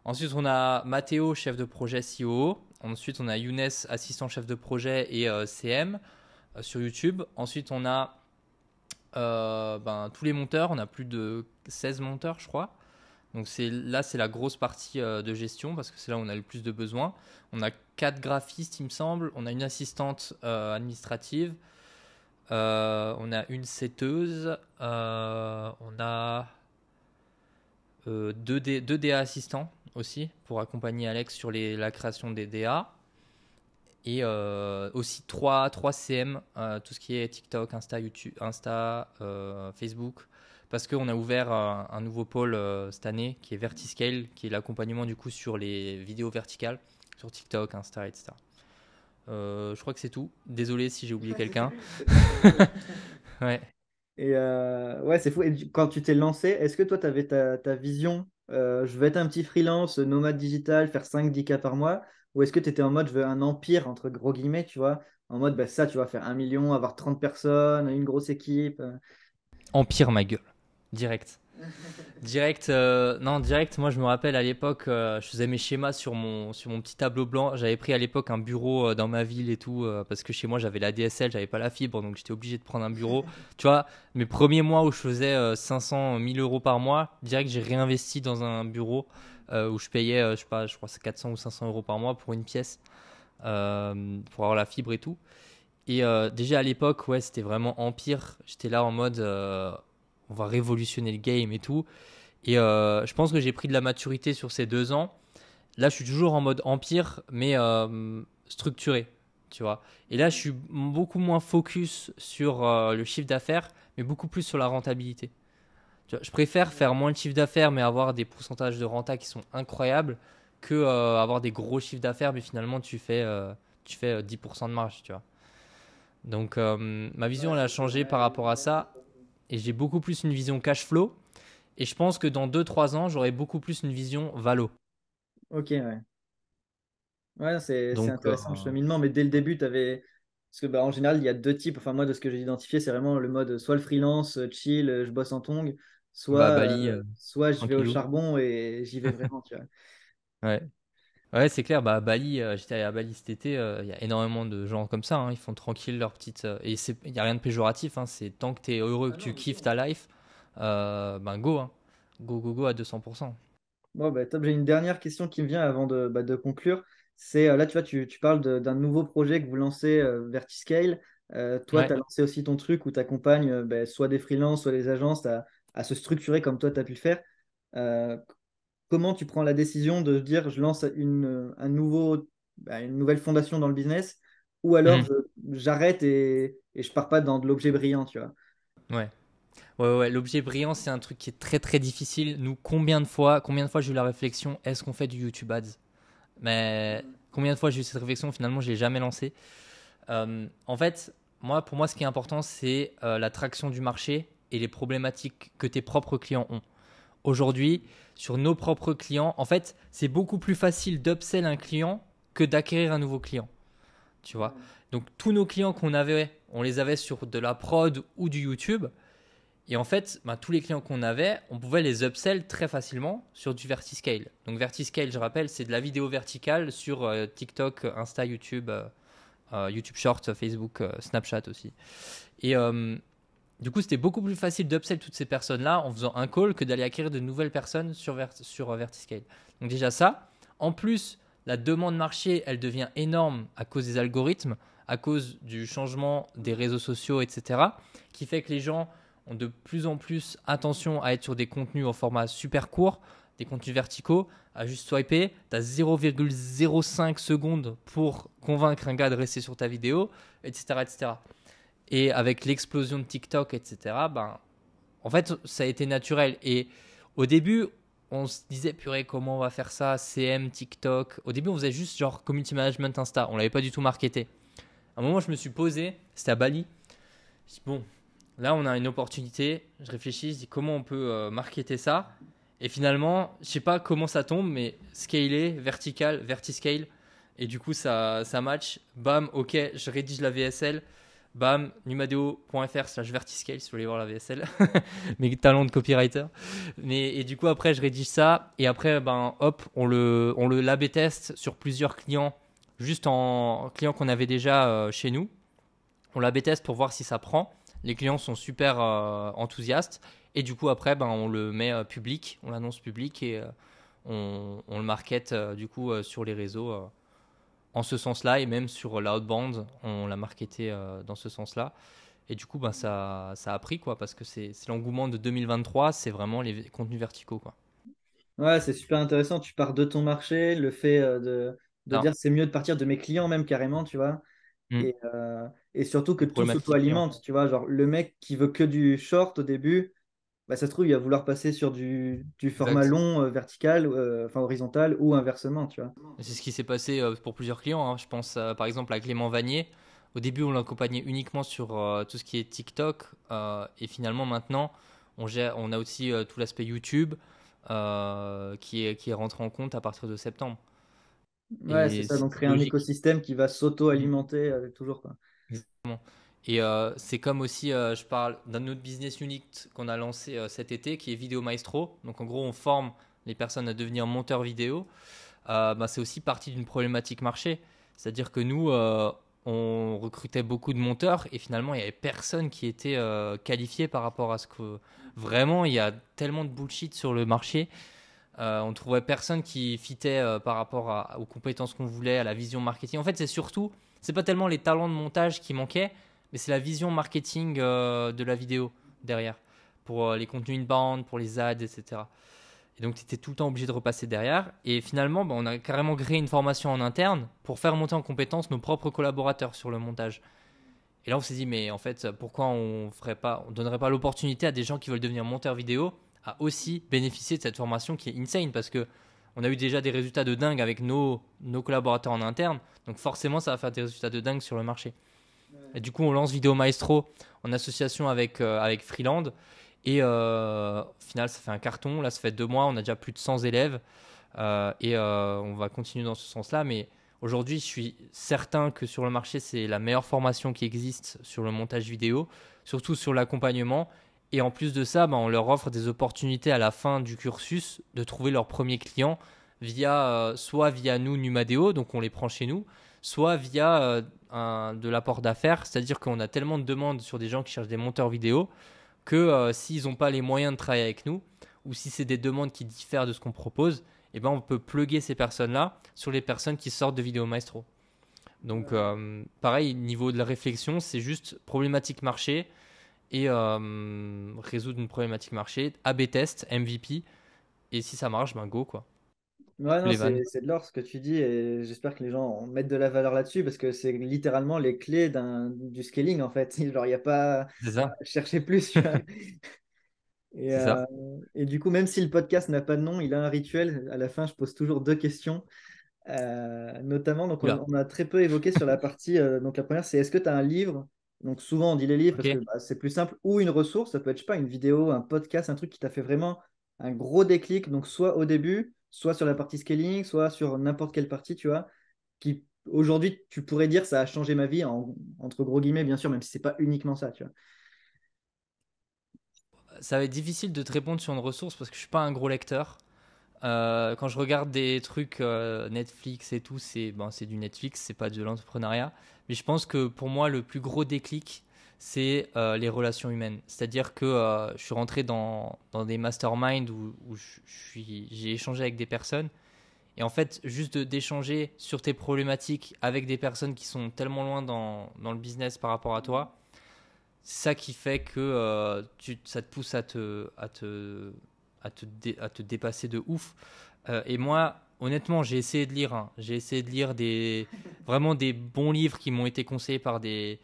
Ensuite, on a Mathéo, chef de projet CEO. Ensuite, on a Younes, assistant chef de projet et euh, CM euh, sur YouTube. Ensuite, on a euh, ben, tous les monteurs. On a plus de 16 monteurs, je crois. Donc là, c'est la grosse partie de gestion parce que c'est là où on a le plus de besoins. On a quatre graphistes, il me semble. On a une assistante administrative. on a une setteuse. on a euh, deux, DA assistants aussi pour accompagner Alex sur la création des DA. Et euh, aussi 3, 3 CM, tout ce qui est TikTok, Insta, YouTube, Insta euh, Facebook. Parce qu'on a ouvert un, un nouveau pôle euh, cette année qui est Vertiscale, qui est l'accompagnement du coup sur les vidéos verticales, sur TikTok, Insta, etc. je crois que c'est tout. Désolé si j'ai oublié quelqu'un. ouais. Et euh, ouais, c'est fou. Et quand tu t'es lancé, est-ce que toi, tu avais ta, vision euh, je veux être un petit freelance, nomade digital, faire 5-10 k par mois Ou est-ce que tu étais en mode je veux un empire, entre gros guillemets, tu vois En mode bah, ça, tu vas faire un million, avoir 30 personnes, une grosse équipe. Euh. Empire ma gueule, direct direct, euh, non, direct, moi je me rappelle à l'époque, euh, je faisais mes schémas sur mon, sur mon petit tableau blanc. J'avais pris à l'époque un bureau euh, dans ma ville et tout, parce que chez moi j'avais la DSL, j'avais pas la fibre, donc j'étais obligé de prendre un bureau. tu vois, mes premiers mois où je faisais 500, 1000 euros par mois, direct j'ai réinvesti dans un bureau où je payais, je sais pas, je crois c'est 400 ou 500 euros par mois pour une pièce, pour avoir la fibre et tout. Et déjà à l'époque, ouais, c'était vraiment empire. J'étais là en mode on va révolutionner le game et tout. Et euh, je pense que j'ai pris de la maturité sur ces deux ans. Là, je suis toujours en mode empire, mais euh, structuré, tu vois. Et là, je suis beaucoup moins focus sur euh, le chiffre d'affaires, mais beaucoup plus sur la rentabilité. je préfère faire moins de chiffre d'affaires, mais avoir des pourcentages de renta qui sont incroyables, que avoir des gros chiffres d'affaires, mais finalement, tu fais, tu fais 10% de marge, tu vois. Donc, ma vision, elle a changé par rapport à ça et j'ai beaucoup plus une vision cash flow. Et je pense que dans 2-3 ans, j'aurai beaucoup plus une vision valo. Ok, ouais. Ouais, c'est intéressant le euh, cheminement, mais dès le début, tu avais. Parce que bah, en général, il y a deux types. Enfin, moi, de ce que j'ai identifié, c'est vraiment le mode soit le freelance, euh, chill, euh, je bosse en tong, bah, soit, soit je vais au charbon et j'y vais vraiment. Tu vois. Ouais. Ouais, c'est clair. Bah, Bali, euh, j'étais à Bali cet été. Euh, il y a énormément de gens comme ça. Hein, ils font tranquille leur petite. Euh, et il n'y a rien de péjoratif. Hein, c'est tant que tu es heureux, que ah tu kiffes ta life, euh, ben, go. Hein. Go, go, go à 200%. Bon, bah, top, j'ai une dernière question qui me vient avant de, bah, conclure. C'est là, tu vois, tu, parles d'un nouveau projet que vous lancez, Vertiscale. toi, tu as lancé aussi ton truc où tu accompagnes bah, soit des freelances, soit des agences à, se structurer comme toi, tu as pu le faire. Euh, comment tu prends la décision de dire je lance une, un nouveau, bah, une nouvelle fondation dans le business ou alors mhm. j'arrête et, et je pars pas dans de l'objet brillant, tu vois. Ouais. Ouais, ouais, l'objet brillant, c'est un truc qui est très très difficile. Nous, combien de fois, combien de fois j'ai eu la réflexion, est-ce qu'on fait du YouTube Ads Mais combien de fois j'ai eu cette réflexion Finalement, je l'ai jamais lancé. Euh, en fait, moi, pour moi, ce qui est important, c'est euh, la traction du marché et les problématiques que tes propres clients ont. Aujourd'hui, sur nos propres clients, en fait, c'est beaucoup plus facile d'upsell un client que d'acquérir un nouveau client. Tu vois Donc, tous nos clients qu'on avait, on les avait sur de la prod ou du YouTube. Et en fait, ben, tous les clients qu'on avait, on pouvait les upsell très facilement sur du Vertiscale. Donc, Vertiscale, je rappelle, c'est de la vidéo verticale sur euh, TikTok, Insta, YouTube, euh, euh, YouTube Short, Facebook, Snapchat aussi. Et du coup, c'était beaucoup plus facile d'upsell toutes ces personnes-là en faisant un call que d'aller acquérir de nouvelles personnes sur, sur euh, Vertiscale. Donc déjà ça. En plus, la demande marché, elle devient énorme à cause des algorithmes, à cause du changement des réseaux sociaux, etc. Qui fait que les gens ont de plus en plus attention à être sur des contenus en format super court, des contenus verticaux, à juste swiper. Tu as 0,05 secondes pour convaincre un gars de rester sur ta vidéo, etc. etc. Et avec l'explosion de TikTok, etc., ben, en fait, ça a été naturel. Et au début, on se disait, purée, comment on va faire ça CM, TikTok. Au début, on faisait juste genre community management Insta. On l'avait pas du tout marketé. À un moment, je me suis posé, c'était à Bali. Je bon, là, on a une opportunité. Je réfléchis, je dis, comment on peut euh, marketer ça Et finalement, je sais pas comment ça tombe, mais scaler, vertical, vertiscale. Et du coup, ça, ça match. Bam, ok, je rédige la VSL. Bam, numadeo.fr slash vertiscale si vous voulez voir la VSL, mes talents de copywriter. Mais, et du coup, après, je rédige ça et après, ben, hop, on le, on le lab teste sur plusieurs clients, juste en clients qu'on avait déjà euh, chez nous. On lab teste pour voir si ça prend. Les clients sont super euh, enthousiastes et du coup, après, ben, on le met euh, public, on l'annonce public et on, on, le market du coup sur les réseaux en ce sens-là, et même sur la on l'a marketé euh, dans ce sens-là. Et du coup, ben, ça, ça a pris, quoi, parce que c'est l'engouement de 2023, c'est vraiment les contenus verticaux. Quoi. Ouais, c'est super intéressant. Tu pars de ton marché, le fait euh, de, de dire c'est mieux de partir de mes clients, même carrément, tu vois. Mm. Et, euh, et, surtout que tout s'auto-alimente, tu vois. Genre, le mec qui veut que du short au début, bah, ça se trouve, il va vouloir passer sur du, format long, euh, vertical, euh, enfin horizontal ou inversement, tu vois. C'est ce qui s'est passé euh, pour plusieurs clients. Hein. Je pense par exemple à Clément Vanier. Au début, on l'accompagnait uniquement sur tout ce qui est TikTok. et finalement, maintenant, on, gère, on a aussi tout l'aspect YouTube qui, est, qui rentré en compte à partir de septembre. Ouais, c'est ça. Donc, créer un écosystème qui va s'auto-alimenter mmh. toujours. Exactement. Et euh, c'est comme aussi, euh, je parle d'un autre business unit qu'on a lancé euh, cet été qui est Vidéo Maestro. Donc en gros, on forme les personnes à devenir monteurs vidéo. Bah, c'est aussi partie d'une problématique marché. C'est-à-dire que nous, on recrutait beaucoup de monteurs et finalement, il n'y avait personne qui était qualifié par rapport à ce que vraiment, il y a tellement de bullshit sur le marché. on trouvait personne qui fitait par rapport aux compétences qu'on voulait, à la vision marketing. En fait, c'est surtout, c'est pas tellement les talents de montage qui manquaient, c'est la vision marketing euh, de la vidéo derrière, pour euh, les contenus inbound, pour les ads, etc. Et donc, tu étais tout le temps obligé de repasser derrière. Et finalement, bah, on a carrément créé une formation en interne pour faire monter en compétence nos propres collaborateurs sur le montage. Et là, on s'est dit, mais en fait, pourquoi on ne donnerait pas l'opportunité à des gens qui veulent devenir monteurs vidéo à aussi bénéficier de cette formation qui est insane parce que on a eu déjà des résultats de dingue avec nos collaborateurs en interne. Donc forcément, ça va faire des résultats de dingue sur le marché du coup, on lance Vidéo Maestro en association avec, euh, avec Freeland. Et euh, au final, ça fait un carton. Là, ça fait deux mois, on a déjà plus de 100 élèves. Euh, et euh, on va continuer dans ce sens-là. Mais aujourd'hui, je suis certain que sur le marché, c'est la meilleure formation qui existe sur le montage vidéo, surtout sur l'accompagnement. Et en plus de ça, bah, on leur offre des opportunités à la fin du cursus de trouver leur premier client via soit via nous Numadeo, donc on les prend chez nous, soit via euh, de l'apport d'affaires, c'est-à-dire qu'on a tellement de demandes sur des gens qui cherchent des monteurs vidéo que euh, s'ils n'ont pas les moyens de travailler avec nous, ou si c'est des demandes qui diffèrent de ce qu'on propose, eh ben on peut plugger ces personnes-là sur les personnes qui sortent de Vidéo Maestro. Donc euh, pareil, niveau de la réflexion, c'est juste problématique marché et résoudre une problématique marché, AB test, MVP, et si ça marche, ben go quoi. Ouais, non, c'est de l'or ce que tu dis et j'espère que les gens mettent de la valeur là-dessus parce que c'est littéralement les clés du scaling en fait. il n'y a pas à chercher plus. et, euh, et, du coup, même si le podcast n'a pas de nom, il a un rituel. À la fin, je pose toujours deux questions. Euh, notamment, donc on, a très peu évoqué sur la partie. Euh, donc la première, c'est est-ce que tu as un livre Donc souvent, on dit les livres parce que bah, c'est plus simple ou une ressource. Ça peut être, pas, une vidéo, un podcast, un truc qui t'a fait vraiment un gros déclic. Donc soit au début soit sur la partie scaling, soit sur n'importe quelle partie, tu vois, qui aujourd'hui, tu pourrais dire ça a changé ma vie, entre gros guillemets, bien sûr, même si ce n'est pas uniquement ça, tu vois. Ça va être difficile de te répondre sur une ressource parce que je suis pas un gros lecteur. Euh, quand je regarde des trucs euh, Netflix et tout, c'est du Netflix, c'est pas de l'entrepreneuriat. Mais je pense que pour moi, le plus gros déclic, c'est euh, les relations humaines. C'est-à-dire que euh, je suis rentré dans, des masterminds où, j'ai échangé avec des personnes. Et en fait, juste d'échanger sur tes problématiques avec des personnes qui sont tellement loin dans, le business par rapport à toi, c'est ça qui fait que euh, ça te pousse à te, te, à te, dépasser de ouf. et moi, honnêtement, j'ai essayé de lire. Hein. J'ai essayé de lire des, vraiment des bons livres qui m'ont été conseillés par des,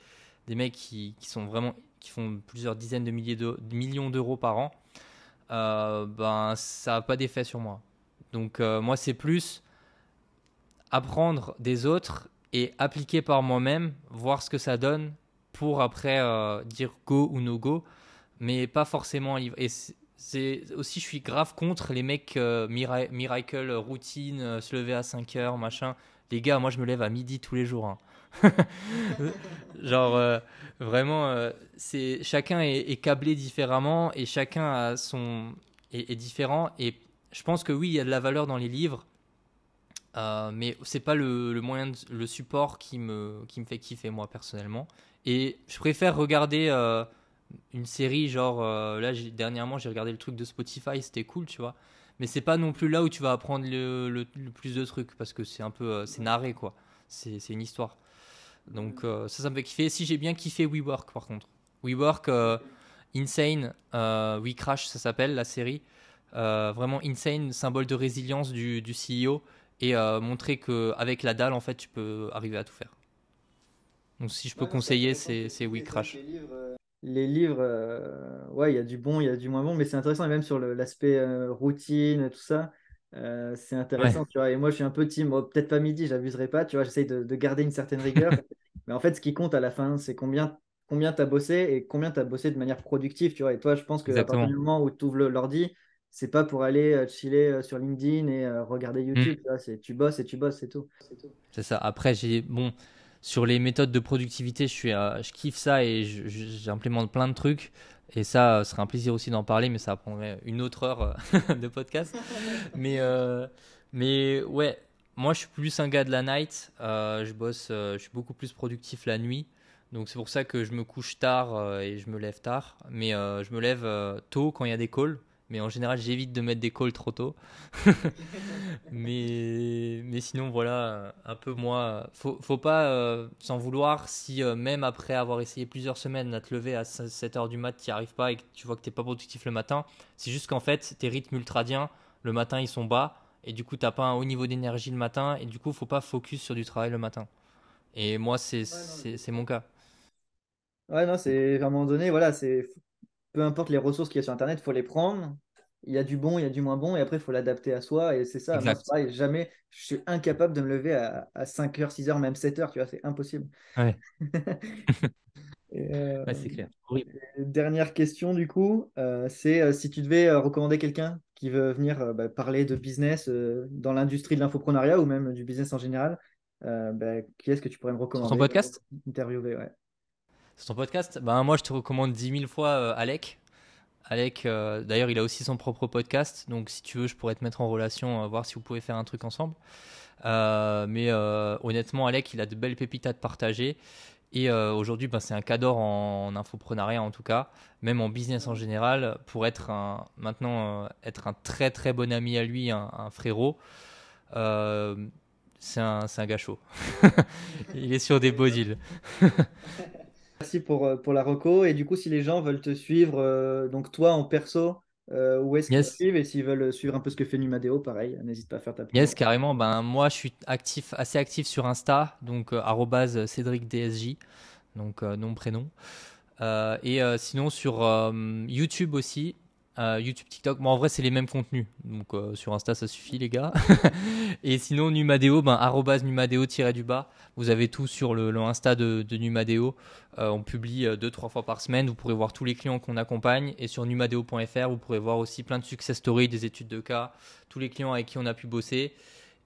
des mecs qui, sont vraiment qui font plusieurs dizaines de, millions d'euros par an, euh, ben ça n'a pas d'effet sur moi. Donc euh, moi c'est plus apprendre des autres et appliquer par moi-même, voir ce que ça donne pour après euh, dire go ou no go, mais pas forcément. Et c'est aussi je suis grave contre les mecs miracle routine, se lever à 5 heures machin. Les gars, moi je me lève à midi tous les jours. Hein. Genre, euh, vraiment, euh, c'est chacun est, câblé différemment et chacun a son, est, différent. Et je pense que oui, il y a de la valeur dans les livres, euh, mais c'est pas le, moyen, le support qui me, qui me fait kiffer moi personnellement. Et je préfère regarder une série genre là dernièrement j'ai regardé le truc de Spotify c'était cool tu vois mais c'est pas non plus là où tu vas apprendre le, plus de trucs parce que c'est un peu c'est narré quoi c'est une histoire donc euh, ça, ça me fait kiffer. Si j'ai bien kiffé WeWork par contre. WeWork, euh, Insane, euh, We Crash, ça s'appelle la série. Euh, vraiment Insane, symbole de résilience du, du CEO et montrer qu'avec la dalle, en fait, tu peux arriver à tout faire. Donc si je peux conseiller, c'est, WeCrash Les livres, ouais, il y a du bon, il y a du moins bon, mais c'est intéressant, même sur l'aspect routine, tout ça euh, c'est intéressant, tu vois. Et moi, je suis un peu team, oh, peut-être pas midi, j'abuserai pas, tu vois. J'essaye de, garder une certaine rigueur. mais en fait, ce qui compte à la fin, c'est combien combien tu as bossé et combien tu as bossé de manière productive, tu vois. Et toi, je pense que à partir du moment où tu ouvres l'ordi, c'est pas pour aller euh, chiller euh, sur LinkedIn et regarder mmh. YouTube, tu bosses et tu bosses, c'est tout. C'est ça. Après, j'ai bon. Sur les méthodes de productivité, je, suis, je kiffe ça et j'implémente plein de trucs. Et ça, euh, ce serait un plaisir aussi d'en parler, mais ça prendrait une autre heure euh, de podcast. mais, euh, mais ouais, moi je suis plus un gars de la night. je bosse, je suis beaucoup plus productif la nuit. Donc c'est pour ça que je me couche tard et je me lève tard. Mais je me lève tôt quand il y a des calls. Mais en général, j'évite de mettre des calls trop tôt. mais, mais sinon, voilà, un peu moi. Faut, faut pas euh, s'en vouloir si, euh, même après avoir essayé plusieurs semaines à te lever à 7h du mat, tu n'y arrives pas et que tu vois que tu n'es pas productif le matin. C'est juste qu'en fait, tes rythmes ultradiens, le matin, ils sont bas. Et du coup, tu n'as pas un haut niveau d'énergie le matin. Et du coup, faut pas focus sur du travail le matin. Et moi, c'est mon cas. Ouais, non, c'est à un moment donné, voilà, c'est peu importe les ressources qu'il y a sur Internet, il faut les prendre. Il y a du bon, il y a du moins bon, et après, il faut l'adapter à soi. Et c'est ça, jamais, je suis incapable de me lever à, 5h, 6h, même 7h, tu vois, c'est impossible. Ouais. Euh, c'est clair. Dernière question, du coup, euh, c'est euh, si tu devais recommander quelqu'un qui veut venir bah, parler de business dans l'industrie de l'infoprenariat ou même du business en général, bah, qui est-ce que tu pourrais me recommander Un podcast Interviewer, ouais. Son podcast, ben, moi je te recommande 10 000 fois euh, Alec. Alec, euh, d'ailleurs, il a aussi son propre podcast, donc si tu veux, je pourrais te mettre en relation, euh, voir si vous pouvez faire un truc ensemble. mais honnêtement, Alec, il a de belles pépites à partager. Et aujourd'hui, ben, c'est un cador en, infoprenariat en tout cas, même en business en général, pour être un, maintenant être un très très bon ami à lui, un, frérot c'est un, un il est sur des beaux deals. Merci pour, euh, pour la reco. Et du coup, si les gens veulent te suivre, euh, donc toi en perso, euh, où est-ce qu'ils suivent Et s'ils veulent suivre un peu ce que fait Numadeo, pareil, n'hésite pas à faire ta promo. Yes, carrément. Ben, moi, je suis actif, assez actif sur Insta, donc @cédricdsj, donc nom, prénom. et sinon, sur YouTube aussi, YouTube, TikTok, mais en vrai, c'est les mêmes contenus. Donc euh, sur Insta, ça suffit, les gars. et sinon, Numadeo, ben, numadeo-du-bas. Vous avez tout sur le, Insta de, Numadeo. Euh, on publie euh, deux, trois fois par semaine. Vous pourrez voir tous les clients qu'on accompagne. Et sur numadeo.fr, vous pourrez voir aussi plein de success stories, des études de cas, tous les clients avec qui on a pu bosser.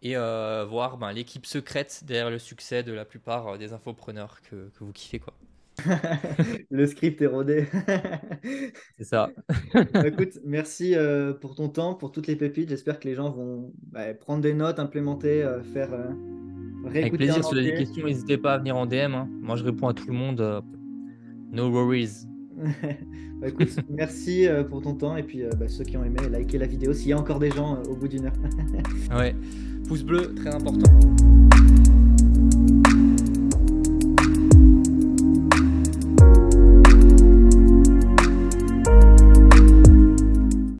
Et voir ben, l'équipe secrète derrière le succès de la plupart des infopreneurs que, que vous kiffez. quoi le script est rodé. c'est ça. Bah, écoute, merci euh, pour ton temps, pour toutes les pépites. J'espère que les gens vont bah, prendre des notes, implémenter, euh, faire. Euh, Avec plaisir, si vous avez des questions, n'hésitez pas à venir en DM. Hein. Moi, je réponds à tout le monde. no worries. Bah, écoute, merci pour ton temps. Et puis, ceux qui ont aimé, likez la vidéo s'il y a encore des gens au bout d'une heure. ouais, pouce bleu, très important.